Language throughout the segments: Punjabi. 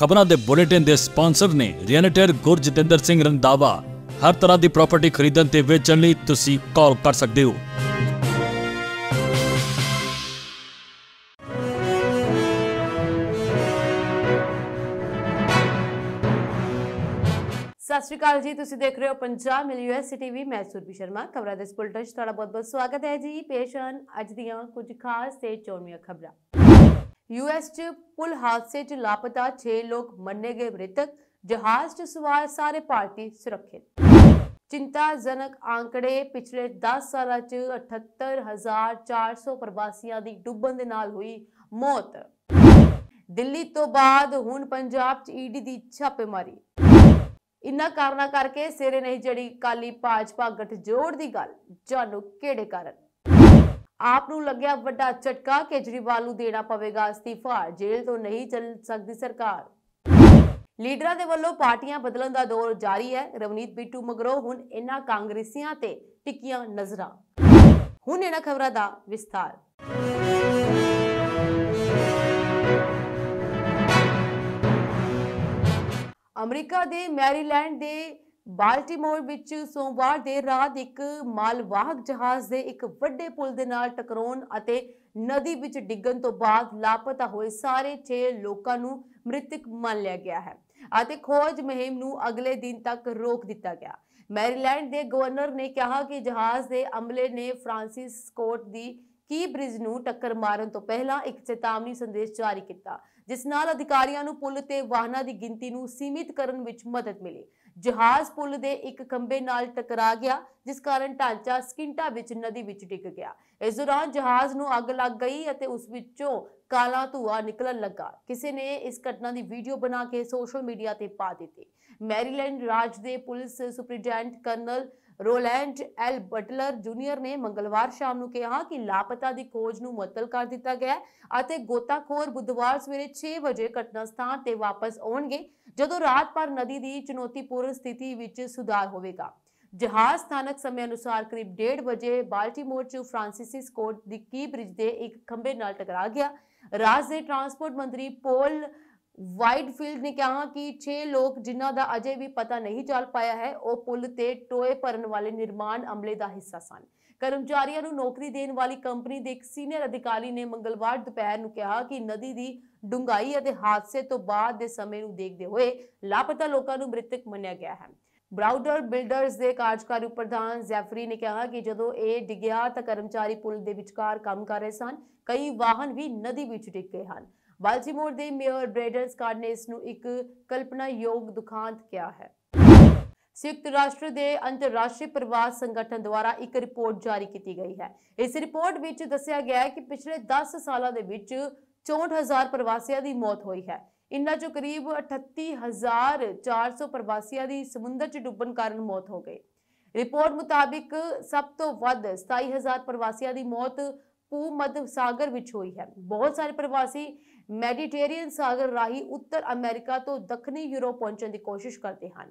ਖਬਰਾਂ ਦੇ ਬੁਲੇਟਿਨ ਦੇ ਸਪਾਂਸਰ ਨੇ ਰੀਅਲਟਰ ਜਤਿੰਦਰ ਸਿੰਘ ਰੰਦਾਵਾ ਹਰ ਤਰ੍ਹਾਂ ਦੀ ਪ੍ਰਾਪਰਟੀ ਖਰੀਦਣ ਤੇ ਵੇਚਣ ਲਈ ਤੁਸੀਂ ਕਾਲ ਕਰ ਸਕਦੇ ਹੋ ਸਤਿ ਸ਼੍ਰੀ ਅਕਾਲ ਜੀ ਤੁਸੀਂ ਦੇਖ ਰਹੇ ਹੋ ਪੰਜਾਬ ਮਿਲ ਯੂਐਸ ਟੀਵੀ ਮੈਂ ਸੁਰਭੀ ਸ਼ਰਮਾ ਖਬਰਾਂ ਦੇ ਇਸ 'ਚ ਤੁਹਾਡਾ ਬਹੁਤ-ਬਹੁਤ ਸਵਾਗਤ ਹੈ ਜੀ ਪੇਸ਼ ਹਨ ਅੱਜ ਦੀਆਂ ਕੁਝ ਖਾਸ ਤੇ ਚੋਣਵੀਆਂ ਖਬਰਾਂ ਯੂਐਸ 'ਚ ਪੁਲ ਹਾਦਸੇ 'ਚ ਲਾਪਤਾ 6 ਲੋਕ ਮੰਨੇ ਗਏ ਮ੍ਰਿਤਕ ਜਹਾਜ਼ 'ਚ ਸਵਾਰ ਸਾਰੇ ਭਾਰਤੀ ਸੁਰੱਖਿਅਤ ਚਿੰਤਾਜਨਕ ਆંકੜੇ ਪਿਛਲੇ 10 ਸਾਲਾਂ 'ਚ 78400 ਪ੍ਰਵਾਸੀਆਂ ਦੀ ਡੁੱਬਣ ਦੇ ਨਾਲ ਹੋਈ ਮੌਤ ਦਿੱਲੀ ਤੋਂ ਬਾਅਦ ਹੁਣ ਪੰਜਾਬ 'ਚ ਈਡੀ ਦੀ ਛਾਪੇਮਾਰੀ ਇਨ੍ਹਾਂ ਕਾਰਨਾਂ ਕਰਕੇ ਸਿਰੇ ਨਹੀਂ ਜੜੀ ਕਾਲੀ ਭਾਜਪਾ ਗਠਜੋੜ ਦੀ ਗੱਲ ਜਾਨੂ ਕਿਹੜੇ ਕਾਰਨ ਆਪ ਨੂੰ ਲੱਗਿਆ ਵੱਡਾ ਝਟਕਾ ਕੇਜਰੀਵਾਲ ਨੂੰ ਦੇਣਾ ਪਵੇਗਾ ਅਸਤੀਫਾ ਜੇਲ੍ਹ ਤੋਂ ਨਹੀਂ ਚੱਲ ਸਕਦੀ ਸਰਕਾਰ ਲੀਡਰਾਂ ਦੇ ਵੱਲੋਂ ਪਾਰਟੀਆਂ ਬਦਲਣ ਦਾ ਦੌਰ ਜਾਰੀ ਹੈ ਰਵਨੀਤ ਬਿੱਟੂ ਮਗਰੋਂ ਹੁਣ ਇਨ੍ਹਾਂ ਕਾਂਗਰਸੀਆਂ ਤੇ ਟਿੱਕੀਆਂ ਨਜ਼ਰਾਂ ਹੁਣ ਇਹਨਾਂ ਖਬਰਾਂ ਦਾ ਵਿਸਥਾਰ ਅਮਰੀਕਾ ਦੇ ਮੈਰੀਲੈਂਡ ਦੇ ਬਾਲਟਿਮੋਰ ਵਿੱਚ ਸੋਮਵਾਰ ਦੇ ਰਾਤ ਇੱਕ ਮਾਲਵਾਹਕ ਜਹਾਜ਼ ਦੇ ਇੱਕ ਵੱਡੇ ਪੁਲ ਦੇ ਨਾਲ ਟਕਰਾਉਣ ਅਤੇ ਨਦੀ ਵਿੱਚ ਡਿੱਗਣ ਤੋਂ ਬਾਅਦ ਲਾਪਤਾ ਹੋਏ ਸਾਰੇ 6 ਲੋਕਾਂ ਨੂੰ ਮ੍ਰਿਤਕ ਮੰਨ ਲਿਆ ਗਿਆ ਹੈ ਅਤੇ ਖੋਜ ਮਹਿਮ ਨੂੰ ਅਗਲੇ ਦਿਨ ਤੱਕ ਰੋਕ ਦਿੱਤਾ ਗਿਆ ਮੈਰੀਲੈਂਡ ਦੇ ਗਵਰਨਰ ਨੇ ਕਿਹਾ ਕਿ ਜਹਾਜ਼ ਦੇ ਅਮਲੇ ਨੇ ਫ੍ਰਾਂਸਿਸ ਸਕੋਟ ਦੀ ਕੀ ਬ੍ਰਿਜ ਨੂੰ ਟੱਕਰ ਮਾਰਨ ਤੋਂ ਪਹਿਲਾਂ ਇੱਕ ਚੇਤਾਵਨੀ ਸੰਦੇਸ਼ ਜਾਰੀ ਕੀਤਾ ਜਿਸ ਨਾਲ ਅਧਿਕਾਰੀਆਂ ਨੂੰ ਪੁਲ ਤੇ ਵਾਹਨਾਂ ਦੀ ਗਿਣਤੀ ਨੂੰ ਸੀਮਿਤ ਕਰਨ ਵਿੱਚ ਮਦਦ ਮਿਲੀ ਜਹਾਜ਼ ਪੁਲ ਦੇ ਇੱਕ ਖੰਭੇ ਨਾਲ ਟਕਰਾ ਗਿਆ ਜਿਸ ਕਾਰਨ ਢਾਂਚਾ ਸਕਿੰਟਾ ਵਿੱਚ ਨਦੀ ਵਿੱਚ ਡਿੱਗ ਗਿਆ ਇਸ ਦੌਰਾਨ ਜਹਾਜ਼ ਨੂੰ ਅੱਗ ਲੱਗ ਗਈ ਅਤੇ ਉਸ ਵਿੱਚੋਂ ਕਾਲਾ ਧੂਆ ਨਿਕਲਣ ਲੱਗਾ ਕਿਸੇ ਨੇ ਇਸ ਘਟਨਾ ਦੀ ਵੀਡੀਓ ਬਣਾ ਕੇ ਸੋਸ਼ਲ ਮੀਡੀਆ ਤੇ ਪਾ ਦਿੱਤੀ ਮੈਰੀਲੈਂਡ ਰਾਜ ਦੇ police superintendent colonel Roland L Butler junior ਨੇ ਮੰਗਲਵਾਰ ਸ਼ਾਮ ਨੂੰ ਕਿਹਾ ਕਿ ਲਾਪਤਾ ਦੀ ਖੋਜ ਨੂੰ ਮੁਅੱਤਲ ਕਰ ਦਿੱਤਾ ਗਿਆ ਅਤੇ ਗੋਤਾਖੋਰ ਬੁੱਧਵਾਰ ਸਵੇਰੇ 6 ਵਜੇ ਘਟਨਾ ਸਥਾਨ ਤੇ ਵਾਪਸ ਆਉਣਗੇ ਜਦੋਂ ਰਾਤ ਭਰ ਨਦੀ ਦੀ ਚੁਣੌਤੀਪੂਰਨ ਸਥਿਤੀ ਵਿੱਚ ਸੁਧਾਰ ਹੋਵੇਗਾ ਜਹਾਜ਼ ਸਥਾਨਕ ਸਮੇਂ ਅਨੁਸਾਰ ਕਰੀਬ 1:30 ਵਜੇ ਬਾਲਟਿਮੋਰ 'ਚ ਫ੍ਰਾਂਸਿਸਿਸ ਸਕੋਟ ਦੀ ਕੀ ਬ੍ਰਿਜ ਦੇ ਇੱਕ ਖੰਭੇ ਨਾਲ ਟਕਰਾ ਗਿਆ ਰਾਜ ਦੇ ਟਰਾਂਸਪੋਰਟ ਮੰਤਰੀ ਪੋਲ ਫੀਲਡ ਨੇ ਕਿਹਾ ਕਿ 6 ਲੋਕ ਜਿਨ੍ਹਾਂ ਦਾ ਅਜੇ ਵੀ ਪਤਾ ਨਹੀਂ ਚੱਲ ਪਾਇਆ ਹੈ ਉਹ ਪੁਲ ਤੇ ਟੋਏ ਭਰਨ ਵਾਲੇ ਨਿਰਮਾਣ ਅਮਲੇ ਦਾ ਹਿੱਸਾ ਸਨ ਕਰਮਚਾਰੀਆਂ ਨੂੰ ਨੌਕਰੀ ਦੇਣ ਵਾਲੀ ਕੰਪਨੀ ਦੇ ਇੱਕ ਸੀਨੀਅਰ ਅਧਿਕਾਰੀ ਨੇ ਮੰਗਲਵਾਰ ਦੁਪਹਿਰ ਨੂੰ ਕਿਹਾ ਕਿ ਨਦੀ ਦੀ ਡੁੰਗਾਈ ਅਤੇ ਹਾਦਸੇ ਤੋਂ ਬਾਅਦ ਦੇ ਸਮੇਂ ਨੂੰ ਦੇਖਦੇ ਹੋਏ ਲਾਪਤਾ ਲੋਕਾਂ ਨੂੰ ਮ੍ਰਿਤਕ ਮੰਨਿਆ ਗਿਆ ਹੈ ਬਰਾਊਡਰ ਬਿਲਡਰਸ ਦੇ ਕਾਰਜਕਾਰੀ ਪ੍ਰਧਾਨ ਜ਼ੈਫਰੀ ਨੇ ਕਿਹਾ ਕਿ ਜਦੋਂ ਇਹ ਡਿੱਗਿਆ ਤਾਂ ਕਰਮਚਾਰੀ ਪੁਲ ਦੇ ਵਿਚਕਾਰ ਕੰਮ ਕਰ ਰਹੇ ਸਨ ਕਈ ਵਾਹਨ ਵੀ ਨਦੀ ਵਿੱਚ ਡਿੱਗ ਗਏ ਹਨ ਬਾਲਟਿਮੋਰ ਦੇ ਮੇਅਰ ਬ੍ਰੈਡਨ ਸਕਾਟ ਨੇ ਇਸ ਨੂੰ ਇੱਕ ਕਲਪਨਾਯੋਗ ਦੁਖਾਂਤ ਕਿਹਾ ਹੈ ਸੰਯੁਕਤ ਰਾਸ਼ਟਰ ਦੇ ਅੰਤਰਰਾਸ਼ਟਰੀ ਪ੍ਰਵਾਸ ਸੰਗਠਨ ਦੁਆਰਾ ਇੱਕ ਰਿਪੋਰਟ ਜਾਰੀ ਕੀਤੀ ਗਈ ਹੈ ਇਸ ਰਿਪੋਰਟ ਵਿੱਚ ਦੱਸਿਆ ਗਿਆ ਹੈ ਕਿ ਪਿਛਲੇ 10 ਸਾਲਾਂ ਦੇ ਵਿੱਚ 64000 ਪ੍ਰਵਾਸੀਆਂ ਦੀ ਮੌਤ ਹੋਈ ਹੈ ਇਨ੍ਹਾਂ ਚੋਂ ਕਰੀਬ 38400 ਪ੍ਰਵਾਸੀਆਂ ਦੀ ਸਮੁੰਦਰ 'ਚ ਡੁੱਬਣ ਕਾਰਨ ਮੌਤ ਹੋ ਗਈ ਰਿਪੋਰਟ ਮੁਤਾਬਿਕ ਸਭ ਤੋਂ ਵੱਧ 27000 ਪ੍ਰਵਾਸੀਆਂ ਦੀ ਮੌਤ ਪੂਮਦ ਸਾਗਰ ਵਿੱਚ ਹੋਈ ਹੈ ਬਹੁਤ ਸਾਰੇ ਪ੍ਰਵਾਸੀ ਮੈਡੀਟੇਰੀਅਨ ਸਾਗਰ ਰਾਹੀਂ ਉੱਤਰ ਅਮਰੀਕਾ ਤੋਂ ਦੱਖਣੀ ਯੂਰਪ ਪਹੁੰਚਣ ਦੀ ਕੋਸ਼ਿਸ਼ ਕਰਦੇ ਹਨ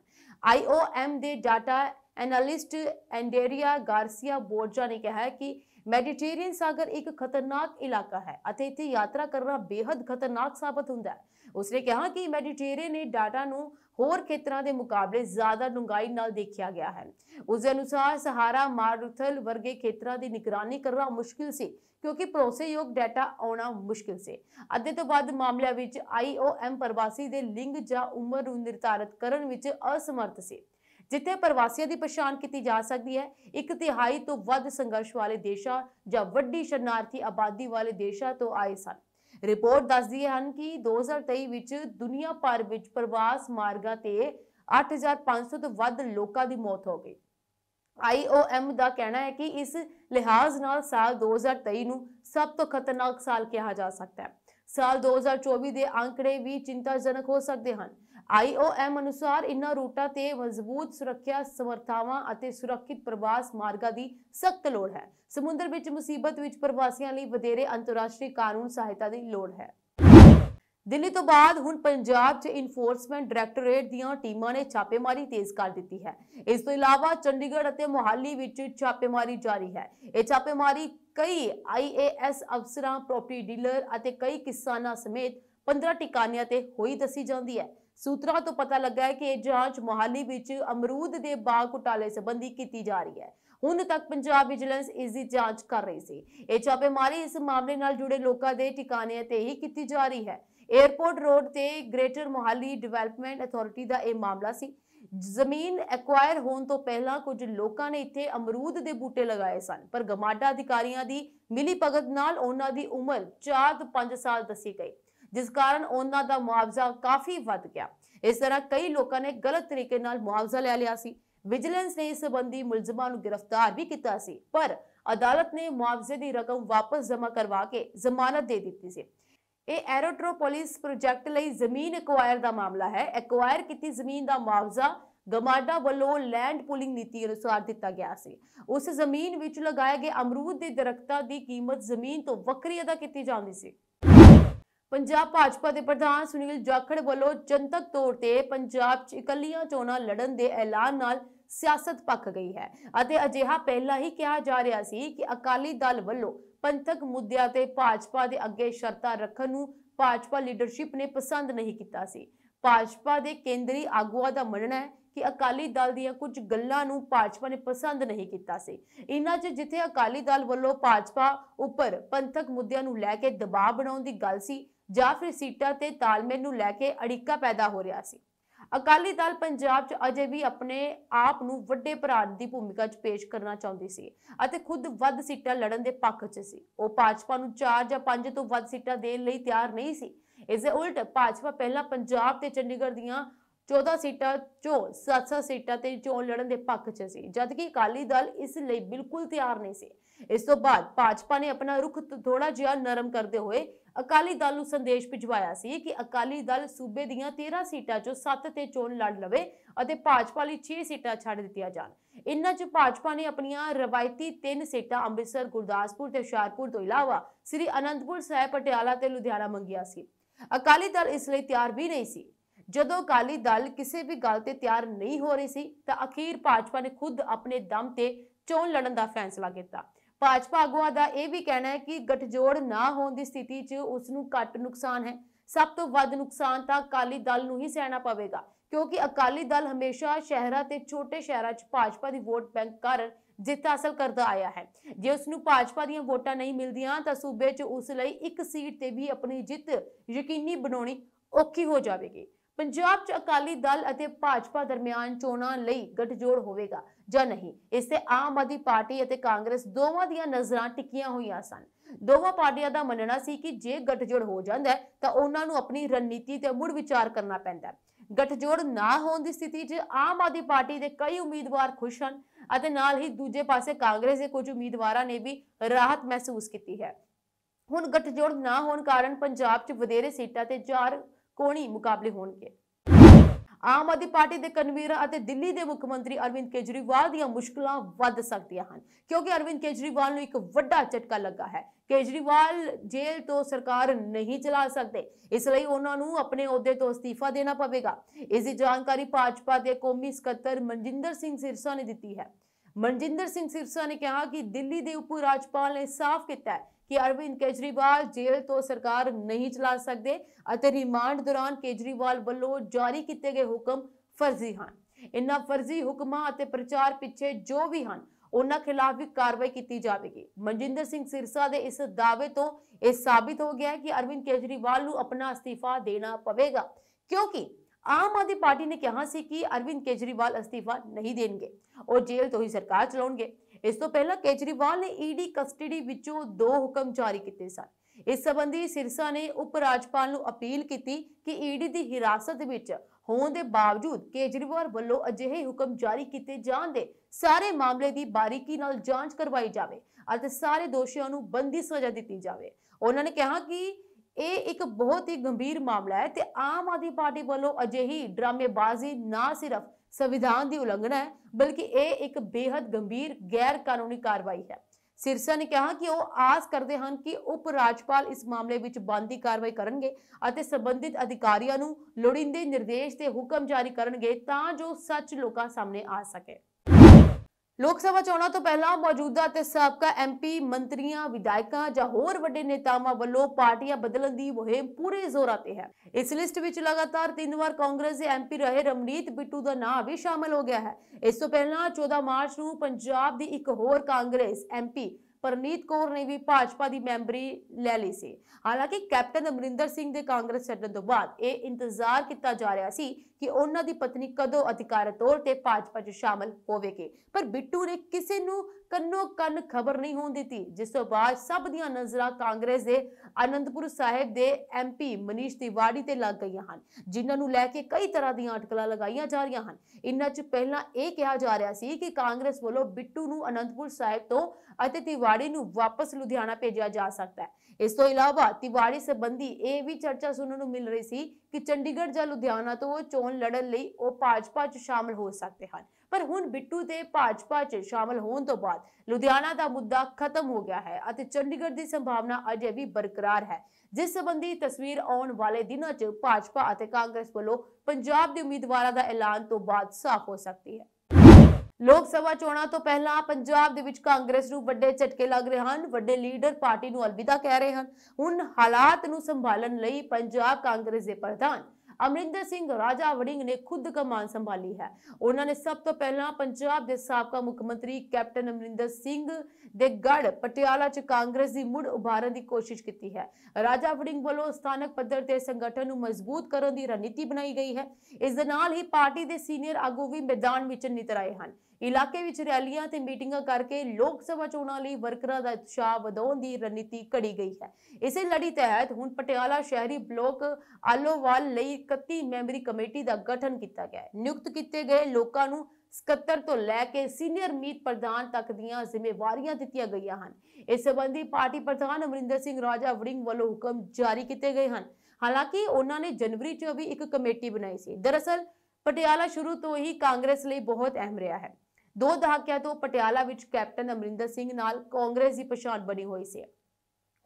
ਆਈਓਐਮ ਦੇ data analyst Andrea Garcia Borja ਨੇ ਕਿਹਾ ਹੈ ਕਿ ਮੈਡੀਟੇਰੀਅਨ ਸਾਗਰ ਇੱਕ ਖਤਰਨਾਕ ਇਲਾਕਾ ਹੈ ਅਤੇ ਇੱਥੇ ਯਾਤਰਾ ਕਰਨਾ ਬੇहद ਖਤਰਨਾਕ ਸਾਬਤ ਹੁੰਦਾ ਹੈ ਉਸਨੇ ਕਿਹਾ ਕਿ ਮੈਡੀਟੇਰੀਅਨ ਨੇ ਡਾਟਾ ਨੂੰ ਹੋਰ ਖੇਤਰਾਂ ਦੇ ਮੁਕਾਬਲੇ ਜ਼ਿਆਦਾ ਡੂੰਘਾਈ ਨਾਲ ਦੇਖਿਆ ਗਿਆ ਹੈ ਉਸ ਦੇ ਅਨੁਸਾਰ ਸਹਾਰਾ ਮਾਰੂਥਲ ਵਰਗੇ ਖੇਤਰਾਂ ਦੀ ਨਿਗਰਾਨੀ ਕਰਨਾ ਮੁਸ਼ਕਿਲ ਸੀ ਕਿਉਂਕਿ ਭਰੋਸੇਯੋਗ ਡਾਟਾ ਆਉਣਾ ਮੁਸ਼ਕਿਲ ਸੀ ਅੱਧੇ ਤੋਂ ਵੱਧ ਮਾਮਲਿਆਂ ਵਿੱਚ ਆਈਓਐਮ ਪ੍ਰਵਾਸੀ ਦੇ ਲਿੰਗ ਜਾਂ ਉਮਰ ਨੂੰ ਨਿਰਧਾਰਤ ਕਰਨ ਵਿੱਚ ਅਸਮਰਥ ਸੀ ਜਿੱਥੇ ਪ੍ਰਵਾਸੀਆਂ ਦੀ ਪਛਾਣ ਕੀਤੀ ਜਾ ਸਕਦੀ ਹੈ ਇੱਕ ਤਿਹਾਈ ਤੋਂ ਵੱਧ ਸੰਘਰਸ਼ ਵਾਲੇ ਦੇਸ਼ਾਂ ਜਾਂ ਵੱਡੀ ਸ਼ਰਨਾਰਥੀ ਆਬਾਦੀ ਵਾਲੇ ਦੇਸ਼ਾਂ ਤੋਂ ਆਏ ਸਨ ਰਿਪੋਰਟ ਦੱਸਦੀ ਹੈ ਹਨ ਕਿ 2023 ਵਿੱਚ ਦੁਨੀਆ ਭਰ ਵਿੱਚ ਪ੍ਰਵਾਸ ਮਾਰਗਾਂ ਤੇ 8500 ਤੋਂ ਵੱਧ ਲੋਕਾਂ ਦੀ ਮੌਤ ਹੋ ਗਈ ਆਈਓਐਮ ਦਾ ਕਹਿਣਾ ਹੈ ਕਿ ਇਸ ਲਿਹਾਜ਼ ਨਾਲ ਸਾਲ 2023 ਨੂੰ ਸਭ ਤੋਂ ਖਤਰਨਾਕ ਸਾਲ ਕਿਹਾ ਜਾ ਸਕਦਾ ਹੈ ਸਾਲ 2024 ਦੇ ਅੰਕੜੇ ਵੀ ਚਿੰਤਾਜਨਕ ਹੋ ਸਕਦੇ ਹਨ ਆਈਓਐਮ ਅਨੁਸਾਰ ਇਨ੍ਹਾਂ ਰੂਟਾਂ ਤੇ ਮਜ਼ਬੂਤ ਸੁਰੱਖਿਆ ਸਮਰਥਾਵਾਂ ਅਤੇ ਸੁਰੱਖਿਤ ਪ੍ਰਵਾਸ ਮਾਰਗਾਂ ਦੀ ਸਖਤ ਲੋੜ ਹੈ ਸਮੁੰਦਰ ਵਿੱਚ ਮੁਸੀਬਤ ਵਿੱਚ ਪ੍ਰਵਾਸੀਆਂ ਲਈ ਵਧੇਰੇ ਅੰਤਰਰਾਸ਼ਟਰੀ ਕਾਨੂੰਨ ਸਹਾਇਤਾ ਦੀ ਲੋੜ ਹੈ ਦਿੱਲੀ ਤੋਂ ਬਾਅਦ ਹੁਣ ਪੰਜਾਬ 'ਚ ਇਨਫੋਰਸਮੈਂਟ ਡਾਇਰੈਕਟੋਰੇਟ ਦੀਆਂ ਟੀਮਾਂ ਨੇ ਛਾਪੇਮਾਰੀ ਤੇਜ਼ ਕਰ ਦਿੱਤੀ ਹੈ ਇਸ ਤੋਂ ਇਲਾਵਾ ਚੰਡੀਗੜ੍ਹ ਅਤੇ ਮੁਹਾਲੀ ਵਿੱਚ ਛਾਪੇਮਾਰੀ ਜਾਰੀ ਹੈ ਇਹ ਛਾਪੇਮਾਰੀ ਕਈ ਆਈਏਐਸ ਅਫਸਰਾਂ ਪ੍ਰੋਪਰਟੀ ਡੀਲਰ ਅਤੇ ਕਈ ਕਿਸਾਨਾਂ ਸਮੇਤ 15 ਟਿਕਾਣਿਆਂ ਤੇ ਹੋਈ ਦੱਸੀ ਜਾਂਦੀ ਹੈ ਸੂਤਰਾਂ ਤੋਂ ਪਤਾ ਲੱਗਾ ਹੈ ਕਿ ਇਹ ਜਾਂਚ ਮੁਹਾਲੀ ਵਿੱਚ ਅਮਰੂਦ ਦੇ ਬਾਗ ਘੁਟਾਲੇ ਸੰਬੰਧੀ ਕੀਤੀ ਜਾ ਰਹੀ ਹੈ ਹੁਣ ਤੱਕ ਪੰਜਾਬ ਵਿਜੀਲੈਂਸ ਇਸ ਦੀ ਜਾਂਚ ਕਰ ਰਹੀ ਸੀ ਇਹ ਛਾਪੇਮਾਰੀ ਇਸ ਮਾਮਲੇ ਨਾਲ ਜੁੜੇ ਲੋਕਾਂ ਦੇ ਟਿਕਾਣਿਆਂ ਤੇ ਹੀ ਕੀਤੀ ਜਾ ਰਹੀ ਹੈ ਏਅਰਪੋਰਟ ਰੋਡ ਤੇ ਗ੍ਰੇਟਰ ਮੋਹਾਲੀ ਡਿਵੈਲਪਮੈਂਟ ਅਥਾਰਟੀ ਦਾ ਇਹ ਮਾਮਲਾ ਸੀ ਜ਼ਮੀਨ ਐਕਵਾਇਰ ਹੋਣ ਤੋਂ ਪਹਿਲਾਂ ਕੁਝ ਲੋਕਾਂ ਨੇ ਇੱਥੇ ਅਮਰੂਦ ਦੇ ਬੂਟੇ ਲਗਾਏ ਸਨ ਪਰ ਗਮਾਡਾ ਅਧਿਕਾਰੀਆਂ ਦੀ ਮਿਲੀ ਭਗਤ ਨਾਲ ਉਹਨਾਂ ਦੀ ਉਮਰ 4 ਤੋਂ 5 ਸਾਲ ਦੱਸੀ ਗਈ ਜਿਸ ਕਾਰਨ ਉਹਨਾਂ ਦਾ ਮੁਆਵਜ਼ਾ ਕਾਫੀ ਵੱਧ ਗਿਆ ਇਸ ਤਰ੍ਹਾਂ ਕਈ ਲੋਕਾਂ ਨੇ ਗਲਤ ਤਰੀਕੇ ਨਾਲ ਮੁਆਵਜ਼ਾ ਲੈ ਲਿਆ ਸੀ ਵਿਜੀਲੈਂਸ ਨੇ ਇਸ ਸੰਬੰਧੀ ਮੁਲਜ਼ਮਾਂ ਨੂੰ ਗ੍ਰਿਫਤਾਰ ਵੀ ਕੀਤਾ ਸੀ ਪਰ ਅਦਾਲਤ ਨੇ ਮੁਆਵਜ਼ੇ ਦੀ ਰਕਮ ਵਾਪਸ ਜਮ੍ਹਾਂ ਕਰਵਾ ਕੇ ਜ਼ਮਾਨਤ ਦੇ ਦਿੱਤੀ ਸੀ ਇਹ ਐਰੋਟ੍ਰੋਪੋਲਿਸ ਪ੍ਰੋਜੈਕਟ ਲਈ ਜ਼ਮੀਨ ਐਕਵਾਇਰ ਦਾ ਮਾਮਲਾ ਹੈ ਐਕਵਾਇਰ ਕੀਤੀ ਜ਼ਮੀਨ ਦਾ ਮੁਆਵਜ਼ਾ ਗਮਾਡਾ ਵੱਲੋਂ ਲੈਂਡ ਪੂਲਿੰਗ ਨੀਤੀ ਅਨੁਸਾਰ ਦਿੱਤਾ ਗਿਆ ਸੀ ਉਸ ਜ਼ਮੀਨ ਵਿੱਚ ਲਗਾਏ ਗਏ ਅਮਰੂਦ ਦੇ ਦਰਖਤਾਂ ਦੀ ਕੀਮਤ ਜ਼ਮੀਨ ਤੋਂ ਵੱਖਰੀ ਅਦਾ ਕੀਤੀ ਜਾਂਦੀ ਸੀ ਪੰਜਾਬ ਭਾਜਪਾ ਦੇ ਪ੍ਰਧਾਨ ਸੁਨੀਲ ਜਾਖੜ ਵੱਲੋਂ ਜਨਤਕ ਤੌਰ ਤੇ ਪੰਜਾਬ 'ਚ ਇਕੱਲੀਆਂ ਚੋਣਾਂ ਲੜਨ ਦੇ ਐਲਾਨ ਨਾਲ ਸਿਆਸਤ ਪੱਕ ਗਈ ਹੈ ਅਤੇ ਅਜਿਹਾ ਪਹਿਲਾਂ ਹੀ ਕਿਹਾ ਜਾ ਰਿਹਾ ਸੀ ਕਿ ਅਕਾਲੀ ਦਲ ਵੱਲੋਂ ਪੰਥਕ ਮੁੱਦਿਆਂ ਤੇ ਭਾਜਪਾ ਦੇ ਅੱਗੇ ਸ਼ਰਤਾਂ ਰੱਖਣ ਨੂੰ ਭਾਜਪਾ ਲੀਡਰਸ਼ਿਪ ਨੇ ਪਸੰਦ ਨਹੀਂ ਕੀਤਾ ਸੀ ਭਾਜਪਾ ਦੇ ਕੇਂਦਰੀ ਆਗੂਆਂ ਦਾ ਮੰਨਣਾ ਹੈ ਕਿ ਅਕਾਲੀ ਦਲ ਦੀਆਂ ਕੁਝ ਗੱਲਾਂ ਨੂੰ ਭਾਜਪਾ ਨੇ ਪਸੰਦ ਨਹੀਂ ਕੀਤਾ ਸੀ ਇਨ੍ਹਾਂ 'ਚ ਜਿੱਥੇ ਅਕਾਲੀ ਦਲ ਵੱਲੋਂ ਭਾਜਪਾ ਉੱਪਰ ਪੰਥਕ ਮੁੱਦਿਆਂ ਨੂੰ ਲੈ ਕੇ ਦਬਾਅ ਬਣਾਉਣ ਦੀ ਗੱਲ ਸੀ ਜਾਂ ਫਿਰ ਸੀਟਾਂ ਤੇ ਤਾਲਮੇਲ ਨੂੰ ਲੈ ਕੇ ਅੜਿੱਕਾ ਪੈਦਾ ਹੋ ਰਿਹਾ ਸੀ ਅਕਾਲੀ ਦਲ ਪੰਜਾਬ 'ਚ ਅਜੇ ਵੀ ਆਪਣੇ ਆਪ ਨੂੰ ਵੱਡੇ ਭਰਾ ਦੀ ਭੂਮਿਕਾ 'ਚ ਪੇਸ਼ ਕਰਨਾ ਚਾਹੁੰਦੀ ਸੀ ਅਤੇ ਖੁਦ ਵੱਧ ਸੀਟਾਂ ਲੜਨ ਦੇ ਪੱਖ 'ਚ ਸੀ ਉਹ ਭਾਜਪਾ ਨੂੰ 4 ਜਾਂ 5 ਤੋਂ ਵੱਧ ਸੀਟਾਂ ਦੇਣ ਲਈ ਤਿਆਰ ਨਹੀਂ ਸੀ ਇਸ ਦੇ ਉਲਟ ਭਾਜਪਾ ਪਹਿਲਾਂ ਪੰਜਾਬ ਤੇ ਚੰਡੀਗੜ੍ਹ ਦੀਆਂ 14 ਸੀਟਾਂ ਚੋਂ 7-7 ਸੀਟਾਂ ਤੇ ਚੋਣ ਲੜਨ ਦੇ ਪੱਖ 'ਚ ਸੀ ਜਦਕਿ ਅਕਾਲੀ ਦਲ ਇਸ ਲਈ ਬਿਲਕੁਲ ਤਿਆਰ ਨਹੀਂ ਸੀ ਇਸ ਤੋਂ ਬਾਅਦ ਭਾਜਪਾ ਨੇ ਆਪਣਾ ਰੁਖ ਥੋੜਾ ਜਿਹਾ ਨਰਮ ਕਰਦੇ ਹੋਏ ਅਕਾਲੀ ਦਲ ਨੂੰ ਸੰਦੇਸ਼ ਭਿਜਵਾਇਆ ਸੀ ਕਿ ਅਕਾਲੀ ਦਲ ਸੂਬੇ ਦੀਆਂ 13 ਸੀਟਾਂ ਚੋਂ 7 ਤੇ ਚੋਣ ਲੜ ਲਵੇ ਅਤੇ ਭਾਜਪਾ ਲਈ 6 ਸੀਟਾਂ ਛੱਡ ਦਿੱਤੀਆਂ ਜਾਣ ਇਨ੍ਹਾਂ 'ਚ ਭਾਜਪਾ ਨੇ ਆਪਣੀਆਂ ਰਵਾਇਤੀ 3 ਸੀਟਾਂ ਅੰਮ੍ਰਿਤਸਰ ਗੁਰਦਾਸਪੁਰ ਤੇ ਹੁਸ਼ਿਆਰਪੁਰ ਤੋਂ ਇਲਾਵਾ ਸ੍ਰੀ ਅਨੰਦਪੁਰ ਸਾਹਿਬ ਪਟਿਆਲਾ ਤੇ ਲੁਧਿਆਣਾ ਮੰਗੀਆਂ ਸੀ ਅਕਾਲੀ ਦਲ ਇਸ ਲਈ ਤਿਆਰ ਵੀ ਨਹੀਂ ਸੀ ਜਦੋਂ ਅਕਾਲੀ ਦਲ ਕਿਸੇ ਵੀ ਗੱਲ ਤੇ ਤਿਆਰ ਨਹੀਂ ਹੋ ਰਹੀ ਸੀ ਤਾਂ ਅਖੀਰ ਭਾਜਪਾ ਨੇ ਖੁਦ ਆਪਣੇ ਦਮ ਤੇ ਚੋਣ ਲੜਨ ਦਾ ਫੈਸਲਾ ਕੀਤਾ ਭਾਜਪਾ ਆਗੂਆਂ ਦਾ ਇਹ ਵੀ ਕਹਿਣਾ ਹੈ ਕਿ ਗਠਜੋੜ ਨਾ ਹੋਣ ਦੀ ਸਥਿਤੀ 'ਚ ਉਸ ਨੂੰ ਘੱਟ ਨੁਕਸਾਨ ਹੈ ਸਭ ਤੋਂ ਵੱਧ ਨੁਕਸਾਨ ਤਾਂ ਅਕਾਲੀ ਦਲ ਨੂੰ ਹੀ ਸਹਿਣਾ ਪਵੇਗਾ ਕਿਉਂਕਿ ਅਕਾਲੀ ਦਲ ਹਮੇਸ਼ਾ ਸ਼ਹਿਰਾਂ ਤੇ ਛੋਟੇ ਸ਼ਹਿਰਾਂ 'ਚ ਭਾਜਪਾ ਦੀ ਵੋਟ ਬੈਂਕ ਕਰ ਜਿੱਤ ਹਾਸਲ ਕਰਦਾ ਆਇਆ ਹੈ ਜੇ ਉਸ ਨੂੰ ਭਾਜਪਾ ਦੀਆਂ ਵੋਟਾਂ ਨਹੀਂ ਮਿਲਦੀਆਂ ਤਾਂ ਸੂਬੇ 'ਚ ਉਸ ਲਈ ਇੱਕ ਸੀਟ ਤੇ ਵੀ ਆਪਣੀ ਜਿੱਤ ਯਕੀਨੀ ਬਣਾਉਣੀ ਔਖੀ ਹੋ ਜਾਵੇਗੀ ਪੰਜਾਬ 'ਚ ਅਕਾਲੀ ਦਲ ਅਤੇ ਭਾਜਪਾ ਦਰਮਿਆਨ ਚੋਣਾਂ ਲਈ ਗੱਠਜੋੜ ਹੋਵੇਗਾ ਜਾਂ ਨਹੀਂ ਇਸੇ ਆਮ ਆਦੀ ਪਾਰਟੀ ਅਤੇ ਕਾਂਗਰਸ ਦੋਵਾਂ ਦੀਆਂ ਨਜ਼ਰਾਂ ਟਿਕੀਆਂ ਹੋਈਆਂ ਸਨ ਦੋਵਾਂ ਪਾਰਟੀਆਂ ਦਾ ਮੰਨਣਾ ਸੀ ਕਿ ਜੇ ਗੱਠਜੋੜ ਹੋ ਜਾਂਦਾ ਹੈ ਤਾਂ ਉਹਨਾਂ ਨੂੰ ਆਪਣੀ ਰਣਨੀਤੀ ਤੇ ਮੁੜ ਵਿਚਾਰ ਕਰਨਾ ਪੈਂਦਾ ਗਠਜੋੜ ਗੱਠਜੋੜ ਨਾ ਹੋਣ ਦੀ ਸਥਿਤੀ 'ਚ ਆਮ ਆਦੀ ਪਾਰਟੀ ਦੇ ਕਈ ਉਮੀਦਵਾਰ ਖੁਸ਼ ਹਨ ਅਤੇ ਨਾਲ ਹੀ ਦੂਜੇ ਪਾਸੇ ਕਾਂਗਰਸ ਦੇ ਕੁਝ ਉਮੀਦਵਾਰਾਂ ਨੇ ਵੀ ਰਾਹਤ ਮਹਿਸੂਸ ਕੀਤੀ ਹੈ ਹੁਣ ਗੱਠਜੋੜ ਨਾ ਹੋਣ ਕਾਰਨ ਪੰਜਾਬ 'ਚ ਵਧੇਰੇ ਸੀਟਾਂ ਤੇ ਚਾਰ ਕੋਣੀ ਮੁਕਾਬਲੇ ਹੋਣਗੇ ਆਮ ਆਦਮੀ ਪਾਰਟੀ ਦੇ ਕਨਵੀਰ ਅਤੇ ਦਿੱਲੀ ਦੇ ਮੁੱਖ ਮੰਤਰੀ ਅਰਵਿੰਦ ਕੇਜਰੀਵਾਲ ਦੀਆਂ ਮੁਸ਼ਕਲਾਂ ਵੱਧ ਸਕਦੀਆਂ ਹਨ ਕਿਉਂਕਿ ਅਰਵਿੰਦ ਕੇਜਰੀਵਾਲ ਨੂੰ ਇੱਕ ਵੱਡਾ ਝਟਕਾ ਲੱਗਾ ਹੈ ਕੇਜਰੀਵਾਲ ਜੇਲ੍ਹ ਤੋਂ ਸਰਕਾਰ ਨਹੀਂ ਚਲਾ ਸਕਦੇ ਇਸ ਲਈ ਉਹਨਾਂ ਨੂੰ ਆਪਣੇ ਅਹੁਦੇ ਤੋਂ ਅਸਤੀਫਾ ਦੇਣਾ ਪਵੇਗਾ ਇਸ ਦੀ ਜਾਣਕਾਰੀ ਭਾਜਪਾ ਦੇ ਕੌਮੀ ਸਕੱਤਰ ਮਨਜਿੰਦਰ ਸਿੰਘ ਸਿਰਸਾ ਨੇ ਦਿੱਤੀ ਹੈ ਮਨਜਿੰਦਰ ਸਿੰਘ ਸਿਰਸਾ ਨੇ ਕਿਹਾ ਕਿ ਦਿੱਲੀ ਦੇ ਉਪ ਰਾਜਪਾਲ ਨੇ ਸਾਫ਼ ਕੀਤਾ ਹੈ ਕਿ ਅਰਵਿੰਦ ਕੇਜਰੀਵਾਲ ਜੇਲ੍ਹ ਤੋਂ ਸਰਕਾਰ ਨਹੀਂ ਚਲਾ ਸਕਦੇ ਅਤੇ ਰਿਮਾਂਡ ਦੌਰਾਨ ਕੇਜਰੀਵਾਲ ਵੱਲੋਂ ਜਾਰੀ ਕੀਤੇ ਗਏ ਹੁਕਮ ਫਰਜ਼ੀ ਹਨ ਇਨ੍ਹਾਂ ਫਰਜ਼ੀ ਹੁਕਮਾਂ ਅਤੇ ਪ੍ਰਚਾਰ ਪਿੱਛੇ ਜੋ ਵੀ ਹਨ ਉਹਨਾਂ ਖਿਲਾਫ ਵੀ ਕਾਰਵਾਈ ਕੀਤੀ ਜਾਵੇਗੀ ਮਨਜਿੰਦਰ ਸਿੰਘ ਸਿਰਸਾ ਦੇ ਇਸ ਦਾਅਵੇ ਤੋਂ ਇਹ ਸਾਬਿਤ ਹੋ ਗਿਆ ਹੈ ਕਿ ਅਰਵਿੰਦ ਕੇਜਰੀਵਾਲ ਨੂੰ ਆਪਣਾ ਅਸਤੀਫਾ ਦੇਣਾ ਪਵੇਗਾ ਕਿਉਂਕਿ ਆਮ ਆਦਮੀ ਪਾਰਟੀ ਨੇ ਕਿਹਾ ਸੀ ਕਿ ਅਰਵਿੰਦ ਕੇਜਰੀਵਾਲ ਅਸਤੀਫਾ ਨਹੀਂ ਦੇਣਗੇ ਉਹ ਜੇਲ੍ਹ ਤੋਂ ਹੀ ਸਰਕਾਰ ਚਲਾਉਣਗੇ ਇਸ ਤੋਂ ਪਹਿਲਾਂ ਕੇਜਰੀਵਾਲ ਨੇ ਈਡੀ ਕਸਟਡੀ ਵਿੱਚੋਂ ਦੋ ਹੁਕਮ ਜਾਰੀ ਕੀਤੇ ਸਨ ਇਸ ਸੰਬੰਧੀ ਸਿਰਸਾ ਨੇ ਉਪ ਰਾਜਪਾਲ ਨੂੰ ਅਪੀਲ ਕੀਤੀ ਕਿ ਈਡੀ ਦੀ ਹਿਰਾਸਤ ਵਿੱਚ ਹੋਣ ਦੇ ਬਾਵਜੂਦ ਕੇਜਰੀਵਾਲ ਵੱਲੋਂ ਅਜਿਹੇ ਹੁਕਮ ਜਾਰੀ ਕੀਤੇ ਜਾਣ ਦੇ ਸਾਰੇ ਮਾਮਲੇ ਦੀ ਬਾਰੀਕੀ ਨਾਲ ਜਾਂਚ ਕਰਵਾਈ ਜਾਵੇ ਅਤੇ ਸਾਰੇ ਦੋਸ਼ੀਆਂ ਨੂੰ ਬੰਦੀ ਸਜ਼ਾ ਦਿੱਤੀ ਜਾਵੇ ਉਹਨਾਂ ਨੇ ਕਿਹਾ ਕਿ ਇਹ ਇੱਕ ਬਹੁਤ ਹੀ ਗੰਭੀਰ ਮਾਮਲਾ ਹੈ ਤੇ ਆਮ ਆਦਮੀ ਪਾਰਟੀ ਵੱਲੋਂ ਅਜਿਹੀ ਡਰਾਮੇਬਾਜ਼ੀ ਨਾ ਸਿਰਫ ਸੰਵਿਧਾਨ ਦੀ ਉਲੰਘਣਾ ਹੈ ਬਲਕਿ ਇਹ ਇੱਕ ਬੇहद ਗੰਭੀਰ ਗੈਰ ਕਾਨੂੰਨੀ ਕਾਰਵਾਈ ਹੈ ਸਿਰਸਾ ਨੇ ਕਿਹਾ ਕਿ ਉਹ ਆਸ ਕਰਦੇ ਹਨ ਕਿ ਉਪ ਰਾਜਪਾਲ ਇਸ ਮਾਮਲੇ ਵਿੱਚ ਬੰਦੀ ਕਾਰਵਾਈ ਕਰਨਗੇ ਅਤੇ ਸੰਬੰਧਿਤ ਅਧਿਕਾਰੀਆਂ ਨੂੰ ਲੋੜੀਂਦੇ ਨਿਰਦੇਸ਼ ਤੇ ਹੁਕਮ ਜਾਰੀ ਕਰਨਗੇ ਤਾਂ ਜੋ ਸੱਚ ਲੋਕਾਂ ਸਾਹਮਣੇ ਆ ਸਕੇ ਲੋਕ ਸਭਾ ਚੋਣਾਂ ਤੋਂ ਪਹਿਲਾਂ ਮੌਜੂਦਾ ਤੇ ਸਾਬਕਾ ਐਮਪੀ ਮੰਤਰੀਆਂ ਵਿਧਾਇਕਾਂ ਜਾਂ ਹੋਰ ਵੱਡੇ ਨੇਤਾਵਾਂ ਵੱਲੋਂ ਪਾਰਟੀਆਂ ਬਦਲਣ ਦੀ ਮੁਹਿੰਮ ਪੂਰੇ ਜ਼ੋਰਾਂ ਤੇ ਹੈ ਇਸ ਲਿਸਟ ਵਿੱਚ ਲਗਾਤਾਰ ਤਿੰਨ ਵਾਰ ਕਾਂਗਰਸ ਦੇ ਐਮਪੀ ਰਹੇ ਰਮਨੀਤ ਬਿੱਟੂ ਦਾ ਨਾਮ ਵੀ ਸ਼ਾਮਲ ਹੋ ਗਿਆ ਹੈ ਇਸ ਤੋਂ ਪਹਿਲਾਂ 14 ਮਾਰਚ ਨੂੰ ਪੰਜਾਬ ਦੀ ਇੱਕ ਹੋਰ ਕਾਂਗਰਸ ਐਮਪੀ ਪਰਨੀਤ ਕੌਰ ਨੇ ਵੀ ਭਾਜਪਾ ਦੀ ਮੈਂਬਰੀ ਲੈ ਲਈ ਸੀ ਹਾਲਾਂਕਿ ਕੈਪਟਨ ਅਮਰਿੰਦਰ ਸਿੰਘ ਦੇ ਕਾਂਗਰਸ ਛੱਡਣ ਤੋਂ ਬਾਅਦ ਇਹ ਇੰਤਜ਼ਾਰ ਕੀਤਾ ਜਾ ਰਿਹਾ ਸੀ ਕਿ ਉਹਨਾਂ ਦੀ ਪਤਨੀ ਕਦੋਂ ਅਧਿਕਾਰਤ ਤੌਰ ਤੇ ਭਾਜਪਾ 'ਚ ਸ਼ਾਮਲ ਹੋਵੇਗੀ ਪਰ ਬਿੱਟੂ ਨੇ ਕਿਸੇ ਨੂੰ ਕੰਨੋ ਕੰਨ ਖਬਰ ਨਹੀਂ ਹੋਣ ਦਿੱਤੀ ਜਿਸ ਤੋਂ ਬਾਅਦ ਸਭ ਦੀਆਂ ਨਜ਼ਰਾਂ ਕਾਂਗਰਸ ਦੇ ਅਨੰਦਪੁਰ ਸਾਹਿਬ ਦੇ ਐਮਪੀ ਮਨੀਸ਼ ਤਿਵਾੜੀ ਤੇ ਲੱਗ ਗਈਆਂ ਹਨ ਜਿਨ੍ਹਾਂ ਨੂੰ ਲੈ ਕੇ ਕਈ ਤਰ੍ਹਾਂ ਦੀਆਂ ਅਟਕਲਾਂ ਲਗਾਈਆਂ ਜਾ ਰਹੀਆਂ ਹਨ ਇਨ੍ਹਾਂ 'ਚ ਪਹਿਲਾਂ ਇਹ ਕਿਹਾ ਜਾ ਰਿਹਾ ਸੀ ਕਿ ਕਾਂਗਰਸ ਵੱਲੋਂ ਬਿੱਟੂ ਨੂੰ ਅਨੰਦਪੁਰ ਸਾਹਿਬ ਤੋਂ ਅਤੇ ਤਿਵਾੜੀ ਨੂੰ ਵਾਪਸ ਲੁਧਿਆਣਾ ਭੇਜਿਆ ਜਾ ਸਕਦਾ ਹੈ ਇਸ ਤੋਂ ਇਲਾਵਾ ਤਿਵਾੜੀ ਸੰਬੰਧੀ ਇਹ ਵੀ ਚਰਚਾ ਸੁਣਨ ਨੂੰ ਮਿਲ ਰਹੀ ਸੀ ਕਿ ਚੰਡੀਗੜ੍ਹ ਜਾਂ ਲੁਧਿਆਣਾ ਤੋਂ ਉਹ ਚੋਣ ਲੜਨ ਲਈ ਉਹ ਭਾਜਪਾ 'ਚ ਸ਼ਾਮਲ ਹੋ ਸਕਦੇ ਹਨ ਪਰ ਹੁਣ ਬਿੱਟੂ ਦੇ ਭਾਜਪਾ 'ਚ ਸ਼ਾਮਲ ਹੋਣ ਤੋਂ ਬਾਅਦ ਲੁਧਿਆਣਾ ਦਾ ਮੁੱਦਾ ਖਤਮ ਹੋ ਗਿਆ ਹੈ ਅਤੇ ਚੰਡੀਗੜ੍ਹ ਦੀ ਸੰਭਾਵਨਾ ਅਜੇ ਵੀ ਬਰਕਰਾਰ ਹੈ ਜਿਸ ਸੰਬੰਧੀ ਤਸਵੀਰ ਆਉਣ ਵਾਲੇ ਦਿਨਾਂ 'ਚ ਭਾਜਪਾ ਅਤੇ ਕਾਂਗਰਸ ਵੱਲੋਂ ਪੰਜਾਬ ਦੇ ਉਮੀਦਵਾਰਾਂ ਦਾ ਐਲਾਨ ਤੋਂ ਬਾਅਦ ਸਾਫ਼ ਹੋ ਸਕਦੀ ਹੈ ਲੋਕ ਸਭਾ ਚੋਣਾਂ ਤੋਂ ਪਹਿਲਾਂ ਪੰਜਾਬ ਦੇ ਵਿੱਚ ਕਾਂਗਰਸ ਨੂੰ ਵੱਡੇ ਝਟਕੇ ਲੱਗ ਰਹੇ ਹਨ ਵੱਡੇ ਲੀਡਰ ਪਾਰਟੀ ਨੂੰ ਅਲਵਿਦਾ ਕਹਿ ਰਹੇ ਹਨ ਹੁਣ ਹਾਲਾਤ ਨੂੰ ਸੰਭਾਲਣ ਲਈ ਪੰਜਾਬ ਕਾਂਗਰਸ ਦੇ ਪ੍ਰਧਾਨ ਅਮਰਿੰਦਰ ਸਿੰਘ ਰਾਜਾ ਵੜਿੰਗ ਨੇ ਖੁਦ ਕਮਾਨ ਸੰਭਾਲੀ ਹੈ ਉਹਨਾਂ ਨੇ ਸਭ ਤੋਂ ਪਹਿਲਾਂ ਪੰਜਾਬ ਦੇ ਸਾਬਕਾ ਮੁੱਖ ਮੰਤਰੀ ਕੈਪਟਨ ਅਮਰਿੰਦਰ ਸਿੰਘ ਦੇ ਗੜ ਪਟਿਆਲਾ 'ਚ ਕਾਂਗਰਸ ਦੀ ਮੁੜ ਉਭਾਰਨ ਦੀ ਕੋਸ਼ਿਸ਼ ਕੀਤੀ ਹੈ ਰਾਜਾ ਵੜਿੰਗ ਵੱਲੋਂ ਸਥਾਨਕ ਪੱਧਰ ਤੇ ਸੰਗਠਨ ਨੂੰ ਮਜ਼ਬੂਤ ਕਰਨ ਦੀ ਰਣਨੀਤੀ ਬਣਾਈ ਗਈ ਹੈ ਇਸ ਦੇ ਨਾਲ ਹੀ ਪਾਰਟੀ ਦੇ ਸੀਨੀਅਰ ਆਗੂ ਵੀ ਮੈਦਾਨ ਵਿੱਚ ਨਿਤਰ ਆਏ ਹਨ ਇਲਾਕੇ ਵਿੱਚ ਰੈਲੀਆਂ ਤੇ ਮੀਟਿੰਗਾਂ ਕਰਕੇ ਲੋਕ ਸਭਾ ਚੋਣਾਂ ਲਈ ਵਰਕਰਾਂ ਦਾ ਉਤਸ਼ਾਹ ਵਧਾਉਣ ਦੀ ਰਣਨੀਤੀ ਘੜੀ ਗਈ ਹੈ ਇਸੇ ਲੜੀ ਤਹਿਤ ਹੁਣ ਪਟਿਆਲਾ ਸ਼ਹਿਰੀ ਬਲਾਕ ਆਲੋਵਾਲ ਲਈ 31 ਮੈਂਬਰੀ ਕਮੇਟੀ ਦਾ ਗਠਨ ਕੀਤਾ ਗਿਆ ਹੈ ਨਿਯੁਕਤ ਕੀਤੇ ਗਏ ਲੋਕਾਂ ਨੂੰ ਸਕੱਤਰ ਤੋਂ ਲੈ ਕੇ ਸੀਨੀਅਰ ਮੀਤ ਪ੍ਰਧਾਨ ਤੱਕ ਦੀਆਂ ਜ਼ਿੰਮੇਵਾਰੀਆਂ ਦਿੱਤੀਆਂ ਗਈਆਂ ਹਨ ਇਸ ਸੰਬੰਧੀ ਪਾਰਟੀ ਪ੍ਰਧਾਨ ਅਮਰਿੰਦਰ ਸਿੰਘ ਰਾਜਾ ਵੜਿੰਗ ਵੱਲੋਂ ਹੁਕਮ ਜਾਰੀ ਕੀਤੇ ਗਏ ਹਨ ਹਾਲਾਂਕਿ ਉਹਨਾਂ ਨੇ ਜਨਵਰੀ 'ਚ ਵੀ ਇੱਕ ਕਮੇਟੀ ਬਣਾਈ ਸੀ ਦਰਅਸਲ ਪਟਿਆਲਾ ਸ਼ੁਰੂ ਤੋਂ ਹੀ ਕਾਂਗਰਸ ਲਈ ਬਹੁਤ ਅਹਿਮ ਰਿਹਾ ਹੈ ਦੋ ਦਹਾਕਿਆਂ ਤੋਂ ਪਟਿਆਲਾ ਵਿੱਚ ਕੈਪਟਨ ਅਮਰਿੰਦਰ ਸਿੰਘ ਨਾਲ ਕਾਂਗਰਸ ਦੀ ਪਛਾਣ ਬਣੀ ਹੋਈ ਸੀ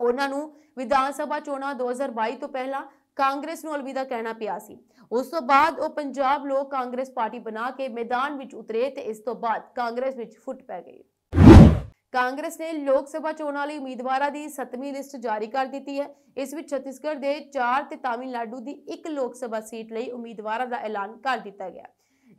ਉਹਨਾਂ ਨੂੰ ਵਿਧਾਨ ਸਭਾ ਚੋਣਾਂ 2022 ਤੋਂ ਪਹਿਲਾਂ ਕਾਂਗਰਸ ਨੂੰ ਅਲਵਿਦਾ ਕਹਿਣਾ ਪਿਆ ਸੀ ਉਸ ਤੋਂ ਬਾਅਦ ਉਹ ਪੰਜਾਬ ਲੋਕ ਕਾਂਗਰਸ ਪਾਰਟੀ ਬਣਾ ਕੇ ਮੈਦਾਨ ਵਿੱਚ ਉਤਰੇ ਤੇ ਇਸ ਤੋਂ ਬਾਅਦ ਕਾਂਗਰਸ ਵਿੱਚ ਫੁੱਟ ਪੈ ਗਈ ਕਾਂਗਰਸ ਨੇ ਲੋਕ ਸਭਾ ਚੋਣਾਂ ਲਈ ਉਮੀਦਵਾਰਾਂ ਦੀ 7ਵੀਂ ਲਿਸਟ ਜਾਰੀ ਕਰ ਦਿੱਤੀ ਹੈ ਇਸ ਵਿੱਚ ਛੱਤੀਸਗੜ੍ਹ ਦੇ 4 ਤੇ ਤਾਮਿਲਨਾਡੂ ਦੀ 1 ਲੋਕ ਸਭਾ ਸੀਟ ਲਈ ਉਮੀਦਵਾਰਾਂ ਦਾ ਐਲਾਨ ਕਰ ਦਿੱਤਾ ਗਿਆ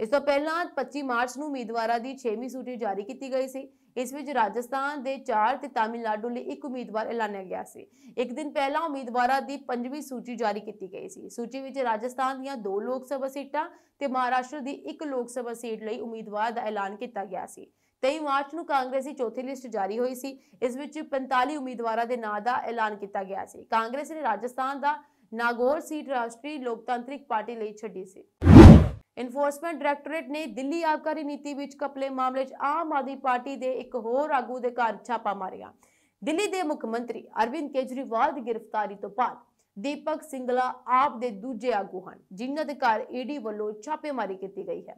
ਇਸ ਤੋਂ ਪਹਿਲਾਂ 25 ਮਾਰਚ ਨੂੰ ਉਮੀਦਵਾਰਾਂ ਦੀ 6ਵੀਂ ਸੂਚੀ ਜਾਰੀ ਕੀਤੀ ਗਈ ਸੀ ਇਸ ਵਿੱਚ ਰਾਜਸਥਾਨ ਦੇ 4 ਤੇ ਤਾਮਿਲਨਾਡੂ ਲਈ ਇੱਕ ਉਮੀਦਵਾਰ ਐਲਾਨਿਆ ਗਿਆ ਸੀ ਇੱਕ ਦਿਨ ਪਹਿਲਾਂ ਉਮੀਦਵਾਰਾਂ ਦੀ 5ਵੀਂ ਸੂਚੀ ਜਾਰੀ ਕੀਤੀ ਗਈ ਸੀ ਸੂਚੀ ਵਿੱਚ ਰਾਜਸਥਾਨ ਦੀਆਂ 2 ਲੋਕ ਸਭਾ ਸੀਟਾਂ ਤੇ ਮਹਾਰਾਸ਼ਟਰ ਦੀ 1 ਲੋਕ ਸਭਾ ਸੀਟ ਲਈ ਉਮੀਦਵਾਰ ਦਾ ਐਲਾਨ ਕੀਤਾ ਗਿਆ ਸੀ 23 ਮਾਰਚ ਨੂੰ ਕਾਂਗਰਸ ਦੀ ਚੌਥੀ ਲਿਸਟ ਜਾਰੀ ਹੋਈ ਸੀ ਇਸ ਵਿੱਚ 45 ਉਮੀਦਵਾਰਾਂ ਦੇ ਨਾਂ ਦਾ ਐਲਾਨ ਕੀਤਾ ਗਿਆ ਸੀ ਕਾਂਗਰਸ ਨੇ ਰਾਜਸਥਾਨ ਦਾ ਨਾਗੌਰ ਸੀਟ ਰਾਸ਼ਟਰੀ ਲੋਕਤੰਤਰਿਕ ਪਾਰਟੀ ਲਈ ਛੱਡੀ ਸੀ ਇਨਫੋਰਸਮੈਂਟ ਡਾਇਰੈਕਟੋਰੇਟ ਨੇ ਦਿੱਲੀ ਆਬਕਾਰੀ ਨੀਤੀ ਵਿੱਚ ਕਪਲੇ ਮਾਮਲੇ 'ਚ ਆਮ ਆਦਮੀ ਪਾਰਟੀ ਦੇ ਇੱਕ ਹੋਰ ਆਗੂ ਦੇ ਘਰ ਛਾਪਾ ਮਾਰਿਆ ਦਿੱਲੀ ਦੇ ਮੁੱਖ ਮੰਤਰੀ ਅਰਵਿੰਦ ਕੇਜਰੀਵਾਲ ਦੀ ਗ੍ਰਿਫਤਾਰੀ ਤੋਂ ਬਾਅਦ ਦੀਪਕ ਸਿੰਗਲਾ ਆਪ ਦੇ ਦੂਜੇ ਆਗੂ ਹਨ ਜਿਨ੍ਹਾਂ ਦੇ ਘਰ ਈਡੀ ਵੱਲੋਂ ਛਾਪੇਮਾਰੀ ਕੀਤੀ ਗਈ ਹੈ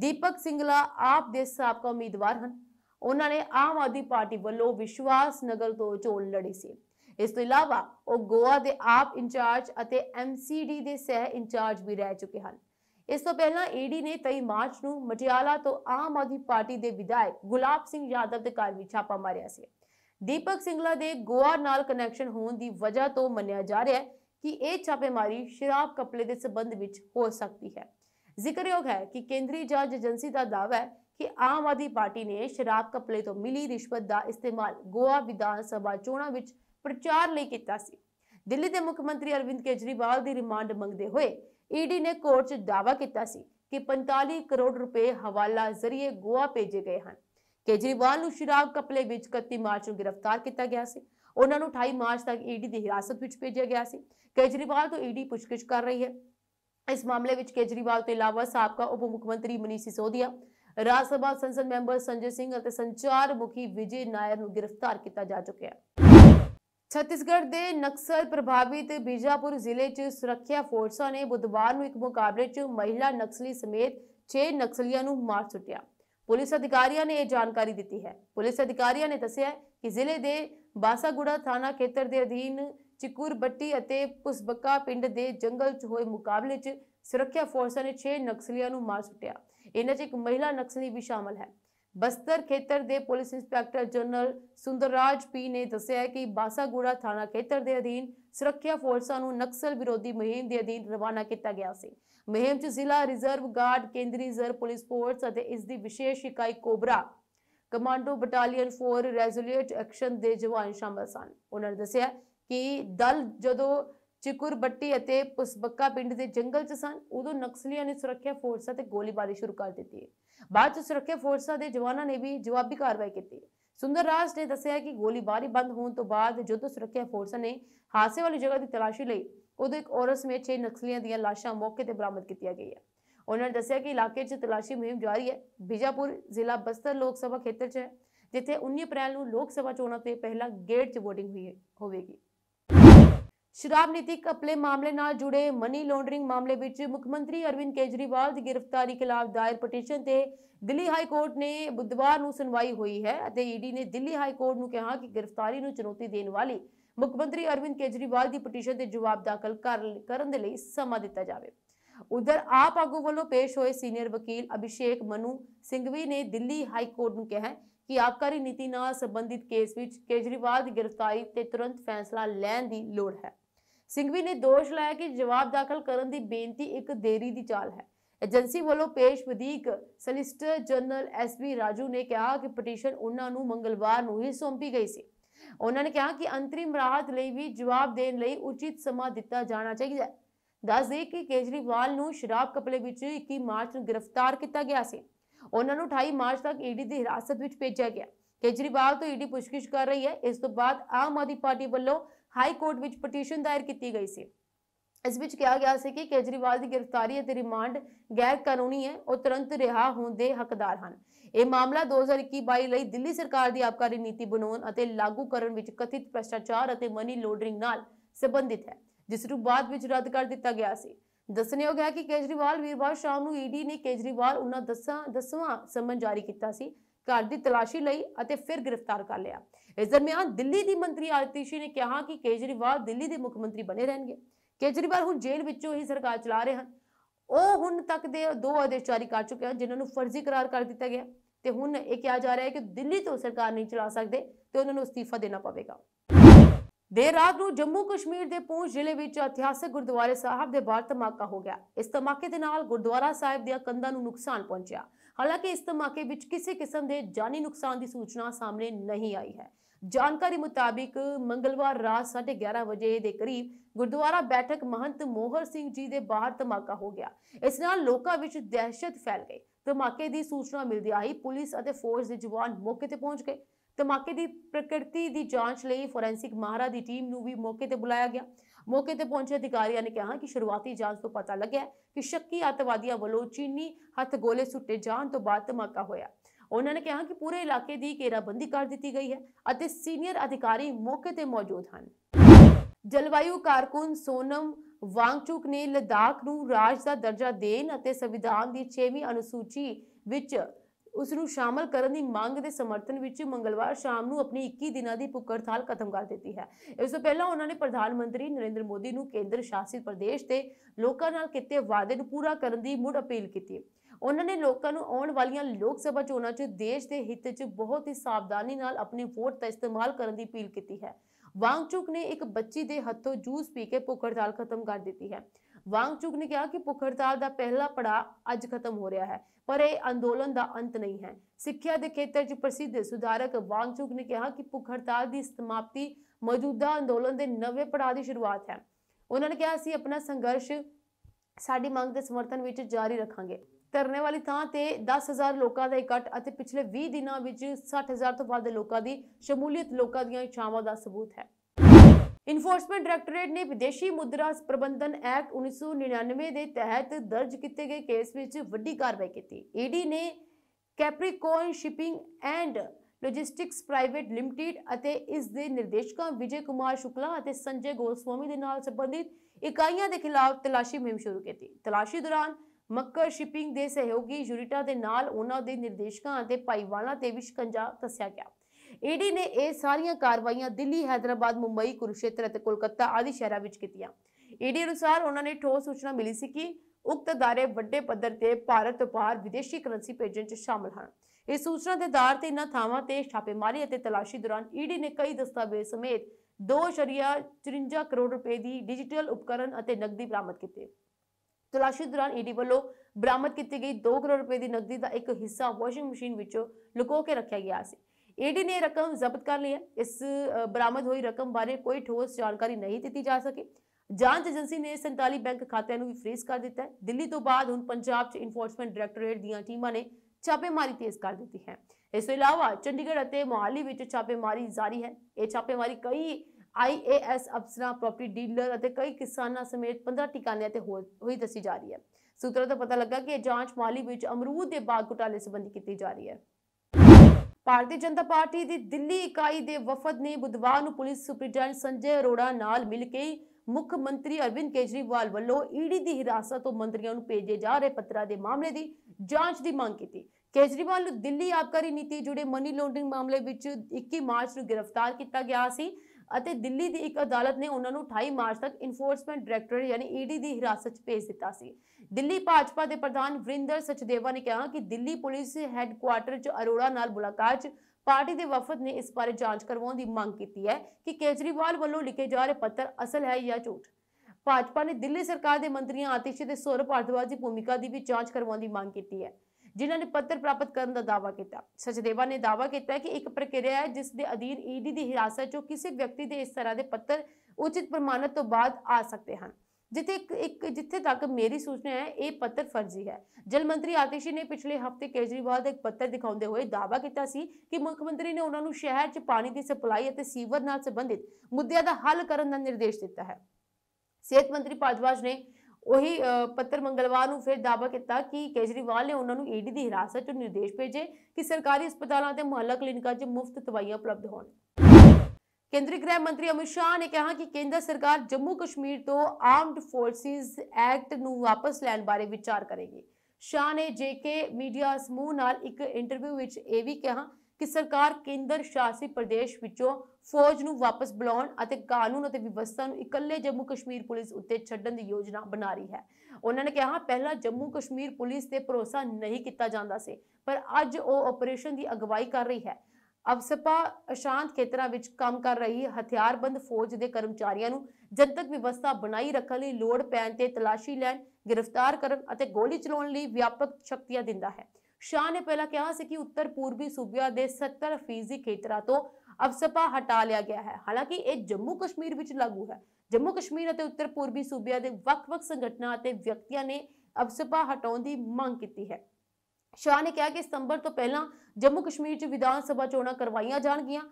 ਦੀਪਕ ਸਿੰਗਲਾ ਆਪ ਦੇ ਸਾਬਕਾ ਉਮੀਦਵਾਰ ਹਨ ਉਹਨਾਂ ਨੇ ਆਮ ਆਦਮੀ ਪਾਰਟੀ ਵੱਲੋਂ ਵਿਸ਼ਵਾਸ ਨਗਰ ਤੋਂ ਚੋਣ ਲੜੀ ਸੀ ਇਸ ਤੋਂ ਇਲਾਵਾ ਉਹ ਗੋਆ ਦੇ ਆਪ ਇੰਚਾਰਜ ਅਤੇ ਐਮਸੀਡੀ ਦੇ ਸਹਿ ਇੰਚਾਰਜ ਵੀ ਰਹਿ ਚੁੱਕੇ ਹਨ ਇਸ ਤੋਂ ਪਹਿਲਾਂ ਈਡੀ ਨੇ 23 ਮਾਰਚ ਨੂੰ ਮਟਿਆਲਾ ਤੋਂ ਆਮ ਆਦਮੀ ਪਾਰਟੀ ਦੇ ਵਿਧਾਇਕ ਗੁਲਾਬ ਸਿੰਘ ਯਾਦਵ ਦੇ ਘਰ ਵਿੱਚ ਛਾਪਾ ਮਾਰਿਆ ਸੀ ਦੀਪਕ ਸਿੰਘਲਾ ਦੇ ਗੋਆ ਨਾਲ ਕਨੈਕਸ਼ਨ ਹੋਣ ਦੀ ਵਜ੍ਹਾ ਤੋਂ ਮੰਨਿਆ ਜਾ ਰਿਹਾ ਹੈ ਕਿ ਇਹ ਛਾਪੇਮਾਰੀ ਸ਼ਰਾਬ ਕਪਲੇ ਦੇ ਸਬੰਧ ਵਿੱਚ ਹੋ ਸਕਦੀ ਹੈ ਜ਼ਿਕਰਯੋਗ ਹੈ ਕਿ ਕੇਂਦਰੀ ਜਾਂਚ ਏਜੰਸੀ ਦਾ ਦਾਅਵਾ ਹੈ ਕਿ ਆਮ ਆਦਮੀ ਪਾਰਟੀ ਨੇ ਸ਼ਰਾਬ ਕਪਲੇ ਤੋਂ ਮਿਲੀ ਰਿਸ਼ਵਤ ਦਾ ਇਸਤੇਮਾਲ ਗੋਆ ਵਿਧਾਨ ਸਭਾ ਚੋਣਾਂ ਵਿੱਚ ਪ੍ਰਚਾਰ ਲਈ ਕੀਤਾ ਸੀ ਦਿੱਲੀ ਦੇ ਮੁੱਖ ਮੰਤਰੀ ਅਰਵਿੰਦ ਕੇਜਰੀਵਾਲ ਦੀ ਰਿਮਾਂਡ ਮੰਗਦੇ ਹੋਏ ਈਡੀ ਨੇ ਕੋਰਟ 'ਚ ਦਾਵਾ ਕੀਤਾ ਸੀ ਕਿ 45 ਕਰੋੜ ਰੁਪਏ ਹਵਾਲਾ ਜ਼ਰੀਏ ਗੋਆ ਭੇਜੇ ਗਏ ਹਨ ਕੇਜਰੀਵਾਲ ਨੂੰ ਸ਼ਰਾਬ ਕਪਲੇ ਵਿੱਚ 31 ਮਾਰਚ ਨੂੰ ਗ੍ਰਿਫਤਾਰ ਕੀਤਾ ਗਿਆ ਸੀ ਉਹਨਾਂ ਨੂੰ 28 ਮਾਰਚ ਤੱਕ ਈਡੀ ਦੀ ਹਿਰਾਸਤ ਵਿੱਚ ਭੇਜਿਆ ਗਿਆ ਸੀ ਕੇਜਰੀਵਾਲ ਤੋਂ ਈਡੀ ਪੁੱਛਗਿੱਛ ਕਰ ਰਹੀ ਹੈ ਇਸ ਮਾਮਲੇ ਵਿੱਚ ਕੇਜਰੀਵਾਲ ਤੋਂ ਇਲਾਵਾ ਸਾਬਕਾ ਉਪ ਮੁੱਖ ਮੰਤਰੀ ਮਨੀਸ਼ ਸਿਸੋਦੀਆ ਰਾਜ ਸਭਾ ਸੰਸਦ ਮੈਂਬਰ ਸੰਜੇ ਸਿੰਘ ਅਤੇ ਸੰਚਾਰ ਮੁਖੀ ਵਿਜੇ ਨਾਇਰ ਨੂੰ ਗ੍ਰਿਫਤਾਰ ਕੀਤਾ ਜਾ ਚੁੱਕਿਆ ਹੈ ਛੱਤੀਸਗੜ੍ਹ ਦੇ ਨਕਸਲ ਪ੍ਰਭਾਵਿਤ ਬੀਜਾਪੁਰ ਜ਼ਿਲ੍ਹੇ 'ਚ ਸੁਰੱਖਿਆ ਫੋਰਸਾਂ ਨੇ ਬੁੱਧਵਾਰ ਨੂੰ ਇੱਕ ਮੁਕਾਬਲੇ 'ਚ ਮਹਿਲਾ ਨਕਸਲੀ ਸਮੇਤ 6 ਨਕਸਲੀਆਂ ਨੂੰ ਮਾਰ ਸੁੱਟਿਆ ਪੁਲਿਸ ਅਧਿਕਾਰੀਆਂ ਨੇ ਇਹ ਜਾਣਕਾਰੀ ਦਿੱਤੀ ਹੈ ਪੁਲਿਸ ਅਧਿਕਾਰੀਆਂ ਨੇ ਦੱਸਿਆ ਕਿ ਜ਼ਿਲ੍ਹੇ ਦੇ ਬਾਸਾਗੁੜਾ ਥਾਣਾ ਖੇਤਰ ਦੇ ਅਧੀਨ ਚਿਕੂਰ ਬੱਟੀ ਅਤੇ ਪੁਸਬੱਕਾ ਪਿੰਡ ਦੇ ਜੰਗਲ 'ਚ ਹੋਏ ਮੁਕਾਬਲੇ 'ਚ ਸੁਰੱਖਿਆ ਫੋਰਸਾਂ ਨੇ 6 ਨਕਸਲੀਆਂ ਨੂੰ ਮਾਰ ਸੁੱਟਿਆ ਇਹਨਾਂ 'ਚ ਇੱਕ ਮਹਿਲਾ ਨਕਸਲੀ ਵੀ ਸ਼ਾਮਲ ਹੈ ਬਸਤਰ ਖੇਤਰ ਦੇ police inspector general Sundarraj P ਨੇ ਦੱਸਿਆ ਕਿ ਬਾਸਾਗੁੜਾ ਥਾਣਾ ਖੇਤਰ ਦੇ ਅਧੀਨ ਸੁਰੱਖਿਆ ਫੋਰਸਾਂ ਨੂੰ ਨਕਸਲ ਵਿਰੋਧੀ ਮੁਹਿੰਮ ਦੇ ਅਧੀਨ ਰਵਾਨਾ ਕੀਤਾ ਗਿਆ ਸੀ ਮਹਿਮ 'ਚ ਜ਼ਿਲ੍ਹਾ ਰਿਜ਼ਰਵ ਗਾਰਡ ਕੇਂਦਰੀ ਜ਼ਰ ਪੁਲਿਸ ਫੋਰਸ ਅਤੇ ਇਸ ਦੀ ਵਿਸ਼ੇਸ਼ ਇਕਾਈ cobra commando battalion 4 resolute action ਦੇ ਜਵਾਨ ਸ਼ਾਮਲ ਸਨ ਉਹਨਾਂ ਨੇ ਦੱਸਿਆ ਕਿ ਦਲ ਜਦੋਂ ਚਿਕੁਰਬੱਟੀ ਅਤੇ ਪੁਸਬੱਕਾ ਪਿੰਡ ਦੇ ਜੰਗਲ 'ਚ ਸਨ ਉਦੋਂ ਨਕਸਲੀਆਂ ਨੇ ਸੁਰੱਖਿਆ ਫੋਰਸਾਂ ਤੇ ਗੋਲੀਬਾਰੀ ਸ਼ੁਰੂ ਕਰ ਦਿੱਤੀ ਬਾਅਦ 'ਚ ਸੁਰੱਖਿਆ ਫੋਰਸਾਂ ਦੇ ਜਵਾਨਾਂ ਨੇ ਵੀ ਜਵਾਬੀ ਕਾਰਵਾਈ ਕੀਤੀ ਸੁੰਦਰ ਰਾਜ ਨੇ ਦੱਸਿਆ ਕਿ ਗੋਲੀਬਾਰੀ ਬੰਦ ਹੋਣ ਤੋਂ ਬਾਅਦ ਜਦੋਂ ਸੁਰੱਖਿਆ ਫੋਰਸਾਂ ਨੇ ਹਾਸੇ ਵਾਲੀ ਜਗ੍ਹਾ ਦੀ ਤਲਾਸ਼ੀ ਲਈ ਉਦੋਂ ਇੱਕ ਔਰਤ ਸਮੇਤ 6 ਨਕਸਲੀਆਂ ਦੀਆਂ ਲਾਸ਼ਾਂ ਮੌਕੇ ਤੇ ਬਰਾਮਦ ਕੀਤੀਆਂ ਗਈਆਂ ਉਹਨਾਂ ਨੇ ਦੱਸਿਆ ਕਿ ਇਲਾਕੇ 'ਚ ਤਲਾਸ਼ੀ ਮੁਹਿੰਮ ਜਾਰੀ ਹੈ ਬਿਜਾਪੁਰ ਜ਼ਿਲ੍ਹਾ ਬਸਤਰ ਲੋਕ ਸਭਾ ਖੇਤਰ 'ਚ ਹੈ ਜਿੱਥੇ 19 ਅਪ੍ਰੈਲ ਨੂੰ ਲੋਕ ਸਭਾ ਚੋਣਾਂ ਤੇ ਪਹਿਲਾਂ ਗੇਟ 'ਚ VOTING ਹੋਈ ਹੋਵੇਗੀ ਸ਼ਰਾਬ ਨੀਤੀ ਕਪਲੇ ਮਾਮਲੇ ਨਾਲ ਜੁੜੇ ਮਨੀ ਲਾਂਡਰਿੰਗ ਮਾਮਲੇ ਵਿੱਚ ਮੁੱਖ ਮੰਤਰੀ ਅਰਵਿੰਦ ਕੇਜਰੀਵਾਲ ਦੀ ਗ੍ਰਿਫਤਾਰੀ ਖਿਲਾਫ ਦਾਇਰ ਪਟੀਸ਼ਨ ਤੇ ਦਿੱਲੀ ਹਾਈ ਕੋਰਟ ਨੇ ਬੁੱਧਵਾਰ ਨੂੰ ਸੁਣਵਾਈ ਹੋਈ ਹੈ ਅਤੇ ਈਡੀ e ਨੇ ਦਿੱਲੀ ਹਾਈ ਕੋਰਟ ਨੂੰ ਕਿਹਾ ਕਿ ਗ੍ਰਿਫਤਾਰੀ ਨੂੰ ਚੁਣੌਤੀ ਦੇਣ ਵਾਲੀ ਮੁੱਖ ਮੰਤਰੀ ਅਰਵਿੰਦ ਕੇਜਰੀਵਾਲ ਦੀ ਪਟੀਸ਼ਨ ਤੇ ਜਵਾਬ ਦਾਖਲ ਕਰਨ ਦੇ ਲਈ ਸਮਾਂ ਦਿੱਤਾ ਜਾਵੇ ਉਧਰ ਆਪ ਆਗੂ ਵੱਲੋਂ ਪੇਸ਼ ਹੋਏ ਸੀਨੀਅਰ ਵਕੀਲ ਅਭਿਸ਼ੇਕ ਮਨੂ ਸਿੰਘਵੀ ਨੇ ਦਿੱਲੀ ਹਾਈ ਕੋਰਟ ਨੂੰ ਕਿਹਾ ਕਿ ਆਪਕਾਰੀ ਨੀਤੀ ਨਾਲ ਸੰਬੰਧਿਤ ਕੇਸ ਵਿੱਚ ਕੇਜਰੀਵਾਲ ਦੀ ਗ੍ਰਿਫਤਾਰੀ ਤੇ ਤੁਰੰਤ ਫੈਸਲਾ ਲੈਣ ਦੀ ਲੋੜ ਹੈ ਸਿੰਘਵੀ ਨੇ ਦੋਸ਼ ਲਾਇਆ ਕਿ ਜਵਾਬ ਦਾਖਲ ਕਰਨ ਦੀ ਬੇਨਤੀ ਇੱਕ ਦੇਰੀ ਦੀ ਚਾਲ ਹੈ ਏਜੰਸੀ ਵੱਲੋਂ ਪੇਸ਼ ਵਧੀਕ ਸਲਿਸਟਰ ਜਨਰਲ ਐਸਬੀ ਰਾਜੂ ਨੇ ਕਿਹਾ ਕਿ ਪਟੀਸ਼ਨ ਉਹਨਾਂ ਨੂੰ ਮੰਗਲਵਾਰ ਨੂੰ ਹੀ ਸੌਂਪੀ ਗਈ ਸੀ ਉਹਨਾਂ ਨੇ ਕਿਹਾ ਕਿ ਅੰਤਰਿਮ ਰਾਹਤ ਲਈ ਵੀ ਜਵਾਬ ਦੇਣ ਲਈ ਉਚਿਤ ਸਮਾਂ ਦਿੱਤਾ ਜਾਣਾ ਚਾਹੀਦਾ ਹੈ ਦੱਸ ਦੇ ਕਿ ਕੇਜਰੀਵਾਲ ਨੂੰ ਸ਼ਰਾਬ ਕਪਲੇ ਵਿੱਚ 21 ਮਾਰਚ ਨੂੰ ਗ੍ਰਿਫਤਾਰ ਕੀਤਾ ਗਿਆ ਸੀ ਉਹਨਾਂ ਨੂੰ 28 ਮਾਰਚ ਤੱਕ ਈਡੀ ਦੀ ਹਿਰਾਸਤ ਵਿੱਚ ਭੇਜਿਆ ਗਿਆ ਕੇਜਰੀਵਾਲ ਤੋਂ ਈਡੀ ਪੁੱਛਗਿਛ ਕਰ ਰਹੀ ਹੈ ਇਸ ਤੋਂ ਬਾਅਦ ਆਮ ਆਦਮੀ ਪਾਰਟੀ ਵੱਲੋਂ ਹਾਈ ਕੋਰਟ ਵਿੱਚ ਪਟੀਸ਼ਨ ਦਾਇਰ ਕੀਤੀ ਗਈ ਸੀ ਇਸ ਵਿੱਚ ਕਿਹਾ ਗਿਆ ਸੀ ਕਿ ਕੇਜਰੀਵਾਲ ਦੀ ਗ੍ਰਿਫਤਾਰੀ ਅਤੇ ਰਿਮਾਂਡ ਗੈਰ ਕਾਨੂੰਨੀ ਹੈ ਉਹ ਤੁਰੰਤ ਰਿਹਾ ਹੋਣ ਦੇ ਹੱਕਦਾਰ ਹਨ ਇਹ ਮਾਮਲਾ 2021-22 ਲਈ ਦਿੱਲੀ ਸਰਕਾਰ ਦੀ ਆਪਕਾਰੀ ਨੀਤੀ ਬਣਾਉਣ ਅਤੇ ਲਾਗੂ ਕਰਨ ਵਿੱਚ ਕਥਿਤ ਭ੍ਰਸ਼ਟਾਚਾਰ ਅਤੇ ਮਨੀ ਲੋਡਰਿੰਗ ਨਾਲ ਸੰਬੰਧਿਤ ਹੈ ਜਿਸ ਨੂੰ ਬਾਅਦ ਵਿੱਚ ਰੱਦ ਕਰ ਦਿੱਤਾ ਗਿਆ ਸੀ ਦੱਸਣਯੋਗ ਹੈ ਕਿ ਕੇਜਰੀਵਾਲ ਵੀਰਵਾਰ ਸ਼ਾਮ ਨੂੰ ਈਡੀ ਨੇ ਕੇਜਰੀਵਾਲ ਉਹਨਾਂ 10ਵਾਂ ਸਮਨ ਜਾਰੀ ਕੀਤਾ ਸੀ ਘਰ ਦੀ ਤਲਾਸ਼ੀ ਲਈ ਅਤੇ ਫਿਰ ਗ੍ਰਿਫਤਾਰ ਕਰ ਲਿਆ ਇਸ ਦਰਮਿਆਨ ਦਿੱਲੀ ਦੀ ਮੰਤਰੀ ਆਰਤੀਸ਼ੀ ਨੇ ਕਿਹਾ ਕਿ ਕੇਜਰੀਵਾਲ ਦਿੱਲੀ ਦੇ ਮੁੱਖ ਮੰਤਰੀ ਬਣੇ ਰਹਿਣਗੇ ਕੇਜਰੀਵਾਲ ਹੁਣ ਜੇਲ੍ਹ ਵਿੱਚੋਂ ਹੀ ਸਰਕਾਰ ਚਲਾ ਰਹੇ ਹਨ ਉਹ ਹੁਣ ਤੱਕ ਦੇ ਦੋ ਆਦੇਸ਼ ਜਾਰੀ ਕਰ ਚੁੱਕੇ ਹਨ ਜਿਨ੍ਹਾਂ ਨੂੰ ਫਰਜ਼ੀ ਕਰਾਰ ਕਰ ਦਿੱਤਾ ਗਿਆ ਤੇ ਹੁਣ ਇਹ ਕਿਹਾ ਜਾ ਰਿਹਾ ਹੈ ਕਿ ਦਿੱਲੀ ਤੋਂ ਸਰਕਾਰ ਨਹੀਂ ਚਲਾ ਸਕਦੇ ਤੇ ਉਹਨਾਂ ਨੂੰ ਅਸਤੀਫਾ ਦੇਣਾ ਪਵੇਗਾ ਦੇਰ ਰਾਤ ਨੂੰ ਜੰਮੂ ਕਸ਼ਮੀਰ ਦੇ ਪੂੰਛ ਜ਼ਿਲ੍ਹੇ ਵਿੱਚ ਇਤਿਹਾਸਕ ਗੁਰਦੁਆਰੇ ਸਾਹਿਬ ਦੇ ਬਾਹਰ ਧਮਾਕਾ ਹੋ ਗਿਆ ਇਸ ਧਮਾਕੇ ਦੇ ਨਾਲ ਗੁਰਦੁਆਰਾ ਸਾਹਿਬ ਦੀਆਂ ਕੰਧਾਂ ਨੂੰ ਨੁਕਸਾਨ ਪਹੁੰਚਿਆ ਹਾਲਾਂਕਿ ਇਸ ਧਮਾਕੇ ਵਿੱਚ ਕਿਸੇ ਕਿਸਮ ਦੇ ਜਾਨੀ ਨੁਕਸਾਨ ਦੀ ਸੂਚਨਾ ਸਾਹਮਣੇ ਨਹੀਂ ਆਈ ਹੈ ਜਾਣਕਾਰੀ ਮੁਤਾਬਿਕ ਮੰਗਲਵਾਰ ਰਾਤ 11:30 ਵਜੇ ਦੇ ਕਰੀਬ ਗੁਰਦੁਆਰਾ ਬੈਠਕ ਮਹੰਤ ਮੋਹਰ ਸਿੰਘ ਜੀ ਦੇ ਬਾਹਰ ਧਮਾਕਾ ਹੋ ਗਿਆ ਇਸ ਨਾਲ ਲੋਕਾਂ ਵਿੱਚ ਦਹਿਸ਼ਤ ਫੈਲ ਗਈ ਧਮਾਕੇ ਦੀ ਸੂਚਨਾ ਮਿਲਦਿਆਂ ਹੀ ਪੁਲਿਸ ਅਤੇ ਫੋਰਸ ਦੇ ਜਵਾਨ ਮੌਕੇ ਤੇ ਪਹੁੰਚ ਗਏ ਧਮਾਕੇ ਦੀ ਪ੍ਰਕਿਰਤੀ ਦੀ ਜਾਂਚ ਲਈ ਫੋਰੈਂਸਿਕ ਮਾਹਰਾਂ ਦੀ ਟੀਮ ਨੂੰ ਵੀ ਮੌਕੇ ਤੇ ਬੁਲਾਇਆ ਗਿਆ ਮੌਕੇ ਤੇ ਪਹੁੰਚੇ ਅਧਿਕਾਰੀਆਂ ਨੇ ਕਿਹਾ ਕਿ ਸ਼ੁਰੂਆਤੀ ਜਾਂਚ ਤੋਂ ਪਤਾ ਲੱਗਿਆ ਕਿ ਸ਼ੱਕੀ ਅਤਵਾਦੀਆ ਵੱਲੋਂ ਚੀਨੀ ਹੱਥ ਗੋਲੇ ਸੁੱਟੇ ਜਾਣ ਤੋਂ ਬਾਅਦ ਧਮਾਕਾ ਹੋਇਆ ਉਹਨਾਂ ਨੇ ਕਿਹਾ ਕਿ ਪੂਰੇ ਇਲਾਕੇ ਦੀ ਘੇਰਾਬੰਦੀ ਕਰ ਦਿੱਤੀ ਗਈ ਹੈ ਅਤੇ ਸੀਨੀਅਰ ਅਧਿਕਾਰੀ ਮੌਕੇ ਤੇ ਮੌਜੂਦ ਹਨ ਜਲਵਾਯੂ ਕਾਰਕੁਨ ਸੋਨਮ ਵਾਂਗਚੁਕ ਨੇ ਲਦਾਖ ਨੂੰ ਰਾਜ ਦਾ ਦਰਜਾ ਦੇਣ ਅਤੇ ਸੰਵਿਧਾਨ ਦੀ 6ਵੀਂ ਅਨੁਸੂਚੀ ਵਿੱਚ ਉਸ ਨੂੰ ਸ਼ਾਮਲ ਕਰਨ ਦੀ ਮੰਗ ਦੇ ਸਮਰਥਨ ਵਿੱਚ ਮੰਗਲਵਾਰ ਸ਼ਾਮ ਨੂੰ ਆਪਣੀ 21 ਦਿਨਾਂ ਦੀ ਭੁੱਖ-ਹੜਤਾਲ ਖਤਮ ਕਰ ਦਿੱਤੀ ਹੈ ਇਸ ਤੋਂ ਪਹਿਲਾਂ ਉਹਨਾਂ ਨੇ ਪ੍ਰਧਾਨ ਮੰਤਰੀ ਨਰਿੰਦਰ ਮੋਦੀ ਨੂੰ ਕੇਂਦਰ ਸ਼ਾਸਿਤ ਪ੍ਰਦੇਸ਼ ਤੇ ਲੋਕਾਂ ਨਾਲ ਕੀਤੇ ਵਾਅਦੇ ਨੂੰ ਪੂਰਾ ਕਰਨ ਦੀ ਮੁੜ ਅਪੀਲ ਕੀਤੀ ਉਹਨਾਂ ਨੇ ਲੋਕਾਂ ਨੂੰ ਆਉਣ ਵਾਲੀਆਂ ਲੋਕ ਸਭਾ ਚੋਣਾਂ 'ਚ ਦੇਸ਼ ਦੇ ਹਿੱਤ 'ਚ ਬਹੁਤ ਹੀ ਸਾਵਧਾਨੀ ਨਾਲ ਆਪਣੇ ਵੋਟ ਦਾ ਇਸਤੇਮਾਲ ਕਰਨ ਦੀ ਅਪੀਲ ਕੀਤੀ ਹੈ ਵਾਂਗਚੁਕ ਨੇ ਇੱਕ ਬੱਚੀ ਦੇ ਹੱਥੋਂ ਜੂਸ ਪੀ ਕੇ ਭੁੱਖ ਹੜਤਾਲ ਖਤਮ ਕਰ ਦਿੱਤੀ ਹੈ ਵਾਂਗਚੁਕ ਨੇ ਕਿਹਾ ਕਿ ਭੁੱਖ ਹੜਤਾਲ ਦਾ ਪਹਿਲਾ ਪੜਾਅ ਅੱਜ ਖਤਮ ਹੋ ਰਿਹਾ ਹੈ ਪਰ ਇਹ ਅੰਦੋਲਨ ਦਾ ਅੰਤ ਨਹੀਂ ਹੈ ਸਿੱਖਿਆ ਦੇ ਖੇਤਰ 'ਚ ਪ੍ਰਸਿੱਧ ਸੁਧਾਰਕ ਵਾਂਗਚੁਕ ਨੇ ਕਿਹਾ ਕਿ ਭੁੱਖ ਹੜਤਾਲ ਦੀ ਸਮਾਪਤੀ ਮੌਜੂਦਾ ਅੰਦੋਲਨ ਦੇ ਨਵੇਂ ਪੜਾਅ ਦੀ ਸ਼ੁਰੂਆਤ ਹੈ ਉਹਨਾਂ ਨੇ ਕਿਹਾ ਅਸੀਂ ਆਪਣਾ ਸੰਘਰਸ਼ ਸਾਡੀ ਮੰਗ ਦੇ ਸਮਰਥਨ ਵਿੱਚ ਜਾਰੀ ਰੱਖਾਂਗੇ ਧਰਨੇ ਵਾਲੀ ਥਾਂ ਤੇ 10000 ਲੋਕਾਂ ਦਾ ਇਕੱਠ ਅਤੇ ਪਿਛਲੇ 20 ਦਿਨਾਂ ਵਿੱਚ 60000 ਤੋਂ ਵੱਧ ਲੋਕਾਂ ਦੀ ਸ਼ਮੂਲੀਅਤ ਲੋਕਾਂ ਦੀਆਂ ਇਛਾਵਾਂ ਦਾ ਸਬੂਤ ਹੈ ਇਨਫੋਰਸਮੈਂਟ ਡਾਇਰੈਕਟੋਰੇਟ ਨੇ ਵਿਦੇਸ਼ੀ ਮੁਦਰਾ ਪ੍ਰਬੰਧਨ ਐਕਟ 1999 ਦੇ ਤਹਿਤ ਦਰਜ ਕੀਤੇ ਗਏ ਕੇਸ ਵਿੱਚ ਵੱਡੀ ਕਾਰਵਾਈ ਕੀਤੀ ਈਡੀ e ਨੇ Capricorn shipping and logistics private limited ਅਤੇ ਇਸ ਦੇ ਨਿਰਦੇਸ਼ਕਾਂ ਵਿਜੇ ਕੁਮਾਰ ਸ਼ੁਕਲਾ ਅਤੇ ਸੰਜੇ ਗੋਸਵਾਮੀ ਦੇ ਨਾਲ ਸੰਬੰਧਿਤ ਇਕਾਈਆਂ ਦੇ ਖਿਲਾਫ ਤਲਾਸ਼ੀ ਮੁਹਿੰਮ ਸ਼ੁਰੂ ਕੀਤੀ ਤਲਾਸ਼ੀ ਦੌਰਾਨ ਮੱਕਰ ਸ਼ਿਪਿੰਗ ਦੇ ਸਹਿਯੋਗੀ ਯੂਰੀਟਾ ਦੇ ਨਾਲ ਉਹਨਾਂ ਦੇ ਨਿਰਦੇਸ਼ਕਾਂ ਅਤੇ ਭਾਈਵਾਲਾਂ ਤੇ ਵੀ ਸ਼ਿਕੰਜਾ ਕੱਸਿਆ ਗਿਆ ਈਡੀ ਨੇ ਇਹ ਸਾਰੀਆਂ ਕਾਰਵਾਈਆਂ ਦਿੱਲੀ ਹైదరాబాద్ ਮੁੰਬਈ ਕੁਰੂਸ਼ੇਤਰ ਅਤੇ ਕੋਲਕਾਤਾ ਆਦਿ ਸ਼ਹਿਰਾਂ ਵਿੱਚ ਕੀਤੀਆਂ ਈਡੀ ਅਨੁਸਾਰ ਉਹਨਾਂ ਨੇ ਠੋਸ ਸੂਚਨਾ ਮਿਲੀ ਸੀ ਕਿ ਉਕਤ ਅਦਾਰੇ ਵੱਡੇ ਪੱਧਰ ਤੇ ਭਾਰਤ ਤੋਂ ਬਾਹਰ ਵਿਦੇਸ਼ੀ ਕਰੰਸੀ ਭੇਜਣ 'ਚ ਸ਼ਾਮਲ ਹਨ ਇਸ ਸੂਚਨਾ ਦੇ ਆਧਾਰ ਤੇ ਇਨ੍ਹਾਂ ਥਾਵਾਂ ਤੇ ਛਾਪੇਮਾਰੀ ਅਤੇ ਤਲਾਸ਼ੀ ਦੌਰਾਨ ਈਡੀ ਨੇ ਕਈ ਦਸਤਾਵੇਜ਼ ਸਮੇਤ 2.54 ਕਰੋੜ ਰੁਪਏ ਦੀ ਡਿਜੀਟਲ ਉਪਕਰਨ ਅਤੇ ਨਕਦੀ ਬਰਾਮਦ ਕੀਤੇ ਤਲਾਸ਼ੀ ਦੌਰਾਨ ਈਡੀ ਵੱਲੋਂ ਬਰਾਮਦ ਕੀਤੀ ਗਈ 2 ਕਰੋੜ ਰੁਪਏ ਦੀ ਨਕਦੀ ਦਾ ਇੱਕ ਹਿੱਸਾ ਵਾਸ਼ਿੰਗ ਮਸ਼ੀਨ ਵਿੱਚੋਂ ਲੁਕੋ ਕੇ ਰੱਖਿਆ ਗਿਆ ਸੀ ईडी ਨੇ ਰਕਮ ਜ਼ਬਤ ਕਰ ਲਈ ਹੈ ਇਸ ਬਰਾਮਦ ਹੋਈ ਰਕਮ ਬਾਰੇ ਕੋਈ ਠੋਸ ਜਾਣਕਾਰੀ ਨਹੀਂ ਦਿੱਤੀ ਜਾ ਸਕੀ ਜਾਂਚ ਏਜੰਸੀ ਨੇ 47 ਬੈਂਕ ਖਾਤਿਆਂ ਨੂੰ ਵੀ ਫ੍ਰੀਜ਼ ਕਰ ਦਿੱਤਾ ਹੈ ਦਿੱਲੀ ਤੋਂ ਬਾਅਦ ਹੁਣ ਪੰਜਾਬ 'ਚ ਇਨਫੋਰਸਮੈਂਟ ਡਾਇਰੈਕਟੋਰੇਟ ਦੀਆਂ ਟੀਮਾਂ ਨੇ ਛਾਪੇਮਾਰੀ ਤੇਜ਼ ਕਰ ਦਿੱਤੀ ਹੈ ਇਸ ਤੋਂ ਇਲਾਵਾ ਚੰਡੀਗੜ੍ਹ ਅਤੇ ਮੁਹਾਲੀ ਵਿੱਚ ਛਾਪੇਮਾਰੀ ਜਾਰੀ ਹੈ ਇਹ ਛਾਪੇਮਾਰੀ ਕਈ ਆਈਏਐਸ ਅਫਸਰਾਂ ਪ੍ਰਾਪਰਟੀ ਡੀਲਰ ਅਤੇ ਕਈ ਕਿਸਾਨਾਂ ਸਮੇਤ 15 ਟਿਕਾਣਿਆਂ ਤੇ ਹੋਈ ਦੱਸੀ ਜਾ ਰਹੀ ਹੈ ਸੂਤਰਾਂ ਤੋਂ ਪਤਾ ਲੱਗਾ ਕਿ ਇਹ ਜਾਂਚ ਮੁਹਾਲੀ ਵਿੱਚ ਅਮਰੂਦ ਦੇ ਬਾਗ ਘੁਟਾਲੇ ਸੰਬੰਧੀ ਕੀਤੀ ਜਾ ਰਹੀ ਹੈ ਭਾਰਤੀ ਜਨਤਾ ਪਾਰਟੀ ਦੀ ਦਿੱਲੀ ਇਕਾਈ ਦੇ ਵਫਦ ਨੇ ਬੁੱਧਵਾਰ ਨੂੰ ਪੁਲਿਸ ਸੁਪਰਡੈਂਟ ਸੰਜੇ ਅਰੋੜਾ ਨਾਲ ਮਿਲ ਕੇ ਮੁੱਖ ਮੰਤਰੀ ਅਰਵਿੰਦ ਕੇਜਰੀਵਾਲ ਵੱਲੋਂ ਈਡੀ ਦੀ ਹਿਰਾਸਤ ਤੋਂ ਮੰਤਰੀਆਂ ਨੂੰ ਭੇਜੇ ਜਾ ਰਹੇ ਪੱਤਰਾਂ ਦੇ ਮਾਮਲੇ ਦੀ ਜਾਂਚ ਦੀ ਮੰਗ ਕੀਤੀ ਕੇਜਰੀਵਾਲ ਨੂੰ ਦਿੱਲੀ ਆਬਕਾਰੀ ਨੀਤੀ ਜੁੜੇ ਮਨੀ ਲਾਂਡਰਿੰਗ ਮਾਮਲੇ ਵਿੱਚ 21 ਮਾਰਚ ਨੂੰ ਗ੍ਰਿਫਤਾਰ ਕੀਤਾ ਗਿਆ ਸੀ ਅਤੇ ਦਿੱਲੀ ਦੀ ਇੱਕ ਅਦਾਲਤ ਨੇ ਉਹਨਾਂ ਨੂੰ 28 ਮਾਰਚ ਤੱਕ ਇਨਫੋਰਸਮੈਂਟ ਡਾਇਰੈਕਟਰ ਯਾਨੀ ਈਡੀ e ਦੀ ਹਿਰਾਸਤ 'ਚ ਭੇਜ ਦਿੱਤਾ ਸੀ ਦਿੱਲੀ ਭਾਜਪਾ ਦੇ ਪ੍ਰਧਾਨ ਵਰਿੰਦਰ ਸਚਦੇਵਾ ਨੇ ਕਿਹਾ ਕਿ ਦਿੱਲੀ ਪੁਲਿਸ ਹੈੱਡਕੁਆਰਟਰ 'ਚ ਅਰੋੜਾ ਨਾਲ ਮੁਲਾਕਾਤ 'ਚ ਪਾਰਟੀ ਦੇ ਵਫਦ ਨੇ ਇਸ ਬਾਰੇ ਜਾਂਚ ਕਰਵਾਉਣ ਦੀ ਮੰਗ ਕੀਤੀ ਹੈ ਕਿ ਕੇਜਰੀਵਾਲ ਵੱਲੋਂ ਲਿਖੇ ਜਾ ਰਹੇ ਪੱਤਰ ਅਸਲ ਹੈ ਜਾਂ ਝੂਠ ਭਾਜਪਾ ਨੇ ਦਿੱਲੀ ਸਰਕਾਰ ਦੇ ਮੰਤਰੀਆਂ ਆਤਿਸ਼ੀ ਤੇ ਸੌਰਵ ਭਾਰਦਵਾਜ ਦੀ ਭੂਮਿਕਾ ਦੀ ਵੀ ਜਾਂਚ ਕਰਵਾਉਣ ਦੀ ਮੰਗ ਕੀਤੀ ਹੈ ਜਿਨ੍ਹਾਂ ਨੇ ਪੱਤਰ ਪ੍ਰਾਪਤ ਕਰਨ ਦਾ ਦਾਅਵਾ ਕੀਤਾ ਸਚਦੇਵਾ ਨੇ ਦਾਅਵਾ ਕੀਤਾ ਕਿ ਇੱਕ ਪ੍ਰਕਿਰਿਆ ਹੈ ਜਿਸ ਦੇ ਅਧੀਨ ਈਡੀ e ਦੀ ਹਿਰਾਸਤ ਚੋਂ ਕਿਸੇ ਵਿਅਕਤੀ ਦੇ ਇਸ ਤਰ੍ਹਾਂ ਦੇ ਪੱਤਰ ਉਚਿਤ ਪ੍ਰਮਾਣਤ ਤੋਂ ਬਾਅਦ ਆ ਸਕਦੇ ਹਨ ਜਿੱਥੇ ਇੱਕ ਜਿੱਥੇ ਤੱਕ ਮੇਰੀ ਸੂਚਨਾ ਹੈ ਇਹ ਪੱਤਰ ਫਰਜ਼ੀ ਹੈ ਜਲ ਮੰਤਰੀ ਆਤਿਸ਼ੀ ਨੇ ਪਿਛਲੇ ਹਫਤੇ ਕੇਜਰੀਵਾਲ ਦੇ ਇੱਕ ਪੱਤਰ ਦਿਖਾਉਂਦੇ ਹੋਏ ਦਾਅਵਾ ਕੀਤਾ ਸੀ ਕਿ ਮੁੱਖ ਮੰਤਰੀ ਨੇ ਉਹਨਾਂ ਨੂੰ ਸ਼ਹਿਰ 'ਚ ਪਾਣੀ ਦੀ ਸਪਲਾਈ ਅਤੇ ਸੀਵਰ ਨਾਲ ਸੰਬੰਧਿਤ ਮੁੱਦਿਆਂ ਦਾ ਹੱਲ ਕਰਨ ਦਾ ਨਿਰਦੇਸ਼ ਦਿੱਤਾ ਹੈ ਸਿਹਤ ਮੰਤਰੀ ਪਾਜਵਾਜ ਨੇ ਉਹੀ ਪੱਤਰ ਮੰਗਲਵਾਰ ਨੂੰ ਫਿਰ ਦਾਅਵਾ ਕੀਤਾ ਕਿ ਕੇਜਰੀਵਾਲ ਨੇ ਉਹਨਾਂ ਨੂੰ ਈਡੀ ਦੀ ਹਿਰਾਸਤ 'ਚ ਨਿਰਦੇਸ਼ ਭੇਜੇ ਕਿ ਸਰਕਾਰੀ ਹਸਪਤਾਲਾਂ ਤੇ ਮੁਹੱਲਾ ਕਲੀਨਿਕਾਂ 'ਚ ਮੁਫਤ ਦਵਾਈਆਂ ਉਪਲਬਧ ਹੋਣ ਕੇਂਦਰੀ ਗ੍ਰਹਿ ਮੰਤਰੀ ਅਮਿਤ ਸ਼ਾਹ ਨੇ ਕਿਹਾ ਕਿ ਕੇਂਦਰ ਸਰਕਾਰ ਜੰਮੂ ਕਸ਼ਮੀਰ ਤੋਂ ਆਰਮਡ ਫੋਰਸਿਸ ਐਕਟ ਨੂੰ ਵਾਪਸ ਲੈਣ ਬਾਰੇ ਵਿਚਾਰ ਕਰੇਗੀ ਸ਼ਾਹ ਨੇ ਜੇਕੇ ਮੀਡੀਆ ਸਮੂਹ ਨਾਲ ਇੱਕ ਇੰਟਰਵਿਊ ਵਿੱਚ ਇਹ ਵੀ ਕਿਹਾ ਕਿ ਸਰਕਾਰ ਕੇਂਦਰ ਸ਼ਾਸਿਤ ਪ੍ਰਦੇਸ਼ ਵਿੱਚੋਂ ਫੌਜ ਨੂੰ ਵਾਪਸ ਬੁਲਾਉਣ ਅਤੇ ਕਾਨੂੰਨ ਅਤੇ ਵਿਵਸਥਾ ਨੂੰ ਇਕੱਲੇ ਜੰਮੂ ਕਸ਼ਮੀਰ ਪੁਲਿਸ ਉੱਤੇ ਛੱਡਣ ਦੀ ਯੋਜਨਾ ਬਣਾ ਰਹੀ ਹੈ ਉਹਨਾਂ ਨੇ ਕਿਹਾ ਪਹਿਲਾਂ ਜੰਮੂ ਕਸ਼ਮੀਰ ਪੁਲਿਸ ਤੇ ਭਰੋਸਾ ਨਹੀਂ ਕੀਤਾ ਜਾਂਦਾ ਸੀ ਪਰ ਅੱਜ ਉਹ ਆਪਰੇਸ਼ਨ ਦੀ ਅਗਵਾਈ ਕਰ ਰਹੀ ਹੈ ਅਵਸਪਾ ਅਸ਼ਾਂਤ ਖੇਤਰਾਂ ਵਿੱਚ ਕੰਮ ਕਰ ਰਹੀ ਹਥਿਆਰਬੰਦ ਫੌਜ ਦੇ ਕਰਮਚਾਰੀਆਂ ਨੂੰ ਜਨਤਕ ਵਿਵਸਥਾ ਬਣਾਈ ਰੱਖਣ ਲਈ ਲੋੜ ਪੈਣ ਤੇ ਤਲਾਸ਼ੀ ਲੈਣ ਗ੍ਰਿਫਤਾਰ ਕਰਨ ਅਤੇ ਗੋਲੀ ਚਲਾਉਣ ਲਈ ਵਿਆਪਕ ਸ਼ਕਤੀਆਂ ਦਿੰਦਾ ਹੈ ਸ਼ਾਹ ਨੇ ਪਹਿਲਾਂ ਕਿਹਾ ਸੀ ਕਿ ਉੱਤਰ ਪੂਰਬੀ ਸੂਬਿਆਂ ਦੇ 70% ਖੇਤਰਾਂ ਤੋਂ ਅਫਸਪਾ ਹਟਾ ਲਿਆ ਗਿਆ ਹੈ ਹਾਲਾਂਕਿ ਇਹ ਜੰਮੂ ਕਸ਼ਮੀਰ ਵਿੱਚ ਲਾਗੂ ਹੈ ਜੰਮੂ ਕਸ਼ਮੀਰ ਅਤੇ ਉੱਤਰ ਪੂਰਬੀ ਸੂਬਿਆਂ ਦੇ ਵੱਖ-ਵੱਖ ਸੰਗਠਨਾਂ ਅਤੇ ਵਿਅਕਤੀਆਂ ਨੇ ਅਫਸਪਾ ਹਟਾਉਣ ਦੀ ਮੰਗ ਕੀਤੀ ਹੈ ਸ਼ਾਹ ਨੇ ਕਿਹਾ ਕਿ ਸਤੰਬਰ ਤੋਂ ਪਹਿਲਾਂ ਜੰਮੂ ਕਸ਼ਮੀਰ 'ਚ ਵਿਧਾਨ ਸਭਾ ਚੋਣਾਂ ਕਰਵਾਈਆਂ ਜਾਣਗੀਆਂ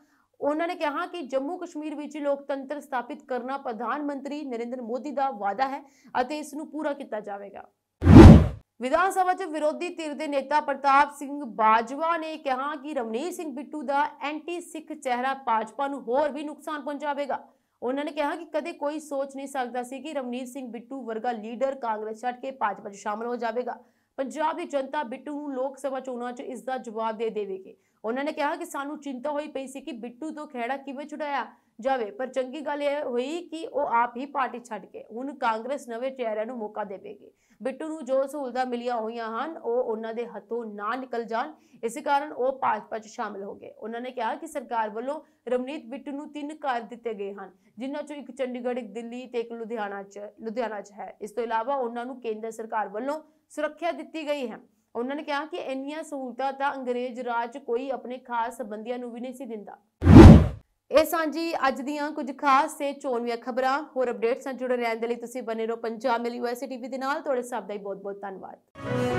ਉਹਨਾਂ ਨੇ ਕਿਹਾ ਕਿ ਜੰਮੂ ਕਸ਼ਮੀਰ ਵਿੱਚ ਲੋਕਤੰਤਰ ਸਥਾਪਿਤ ਕਰਨਾ ਪ੍ਰਧਾਨ ਮੰਤਰੀ ਨਰਿੰਦਰ ਮੋਦੀ ਦਾ ਵਾਅਦਾ ਹੈ ਅਤੇ ਇਸ ਨੂੰ ਪੂਰਾ ਕੀਤਾ ਜਾਵੇਗਾ ਵਿਧਾਨ ਸਭਾ 'ਚ ਵਿਰੋਧੀ ਧਿਰ ਦੇ ਨੇਤਾ ਪ੍ਰਤਾਪ ਸਿੰਘ ਬਾਜਵਾ ਨੇ ਕਿਹਾ ਕਿ ਰਮਨੀਤ ਸਿੰਘ ਬਿੱਟੂ ਦਾ ਐਂਟੀ ਸਿੱਖ ਚਿਹਰਾ ਭਾਜਪਾ ਨੂੰ ਹੋਰ ਵੀ ਨੁਕਸਾਨ ਪਹੁੰਚਾਵੇਗਾ ਉਹਨਾਂ ਨੇ ਕਿਹਾ ਕਿ ਕਦੇ ਕੋਈ ਸੋਚ ਨਹੀਂ ਸਕਦਾ ਸੀ ਕਿ ਰਮਨੀਤ ਸਿੰਘ ਬਿੱਟੂ ਵਰਗਾ ਲੀਡਰ ਕਾਂਗਰਸ ਛੱਡ ਕੇ ਭਾਜਪਾ 'ਚ ਸ਼ਾਮਲ ਹੋ ਜਾਵੇਗਾ ਪੰਜਾਬ ਦੀ ਜਨਤਾ ਬਿੱਟੂ ਨੂੰ ਲੋਕ ਸਭਾ ਚੋਣਾਂ 'ਚ ਇਸ ਦਾ ਜਵਾਬ ਦੇ ਦੇਵੇਗੀ ਉਹਨਾਂ ਨੇ ਕਿਹਾ ਕਿ ਸਾਨੂੰ ਚਿੰਤਾ ਹੋਈ ਪਈ ਸੀ ਕਿ ਬਿੱਟੂ ਤੋਂ ਖਹਿੜਾ ਕਿਵੇਂ ਛੁਡਾਇਆ ਜਾਵੇ ਪਰ ਚੰਗੀ ਗੱਲ ਇਹ ਹੋਈ ਕਿ ਉਹ ਆਪ ਹੀ ਪਾਰਟੀ ਛੱਡ ਕੇ ਹੁਣ ਕਾਂਗਰਸ ਨਵੇਂ ਚਿਹਰਿਆਂ ਨੂੰ ਮੌਕਾ ਦੇਵੇਗੀ ਬਿੱਟੂ ਨੂੰ ਜੋ ਸਹੂਲਤਾਂ ਮਿਲੀਆਂ ਹੋਈਆਂ ਹਨ ਉਹ ਉਹਨਾਂ ਦੇ ਹੱਥੋਂ ਨਾ ਨਿਕਲ ਜਾਣ ਇਸੇ ਕਾਰਨ ਉਹ ਭਾਜਪਾ 'ਚ ਸ਼ਾਮਲ ਹੋ ਗਏ ਉਹਨਾਂ ਨੇ ਕਿਹਾ ਕਿ ਸਰਕਾਰ ਵੱਲੋਂ ਰਮਨੀਤ ਬਿੱਟੂ ਨੂੰ ਤਿੰਨ ਕਾਰ ਦਿੱਤੇ ਗਏ ਹਨ ਜਿਨ੍ਹਾਂ 'ਚੋਂ ਇੱਕ ਚੰਡੀਗੜ੍ਹ ਇੱਕ ਦਿੱਲੀ ਤੇ ਇੱਕ ਲੁਧਿਆਣਾ 'ਚ ਲੁਧਿਆਣਾ 'ਚ ਹੈ ਇਸ ਤੋਂ ਇਲਾਵਾ ਉਹਨਾਂ ਨੂੰ ਕੇਂਦਰ ਸਰਕਾਰ ਵੱਲੋਂ ਸੁਰੱਖਿਆ ਦਿੱਤੀ ਗਈ ਹੈ ਉਹਨਾਂ ਨੇ ਕਿਹਾ ਕਿ ਇੰਨੀਆਂ ਸਹੂਲਤਾਂ ਤਾਂ ਅੰਗਰੇਜ਼ ਰਾਜ ਕੋਈ ਆਪਣੇ ਖਾਸ ਸਬੰਧੀਆਂ ਨੂੰ ਵੀ ਨਹੀਂ ਸੀ ਦਿੰਦਾ ਇਹ ਸਾਂਝੀ ਅੱਜ ਦੀਆਂ ਕੁਝ ਖਾਸ ਤੇ ਚੋਣਵੀਆਂ ਖਬਰਾਂ ਹੋਰ ਅਪਡੇਟਸ ਨਾਲ ਜੁੜੇ ਰਹਿਣ ਦੇ ਲਈ ਤੁਸੀਂ ਬਨੇ ਰਹੋ ਪੰਜਾਬ ਮਿਲ ਯੂਐਸਟੀਵੀ ਦੇ ਨਾਲ ਤੁਹਾਡੇ ਸਭ ਦਾ ਹੀ ਬਹੁਤ ਬਹੁਤ ਧੰਨਵਾਦ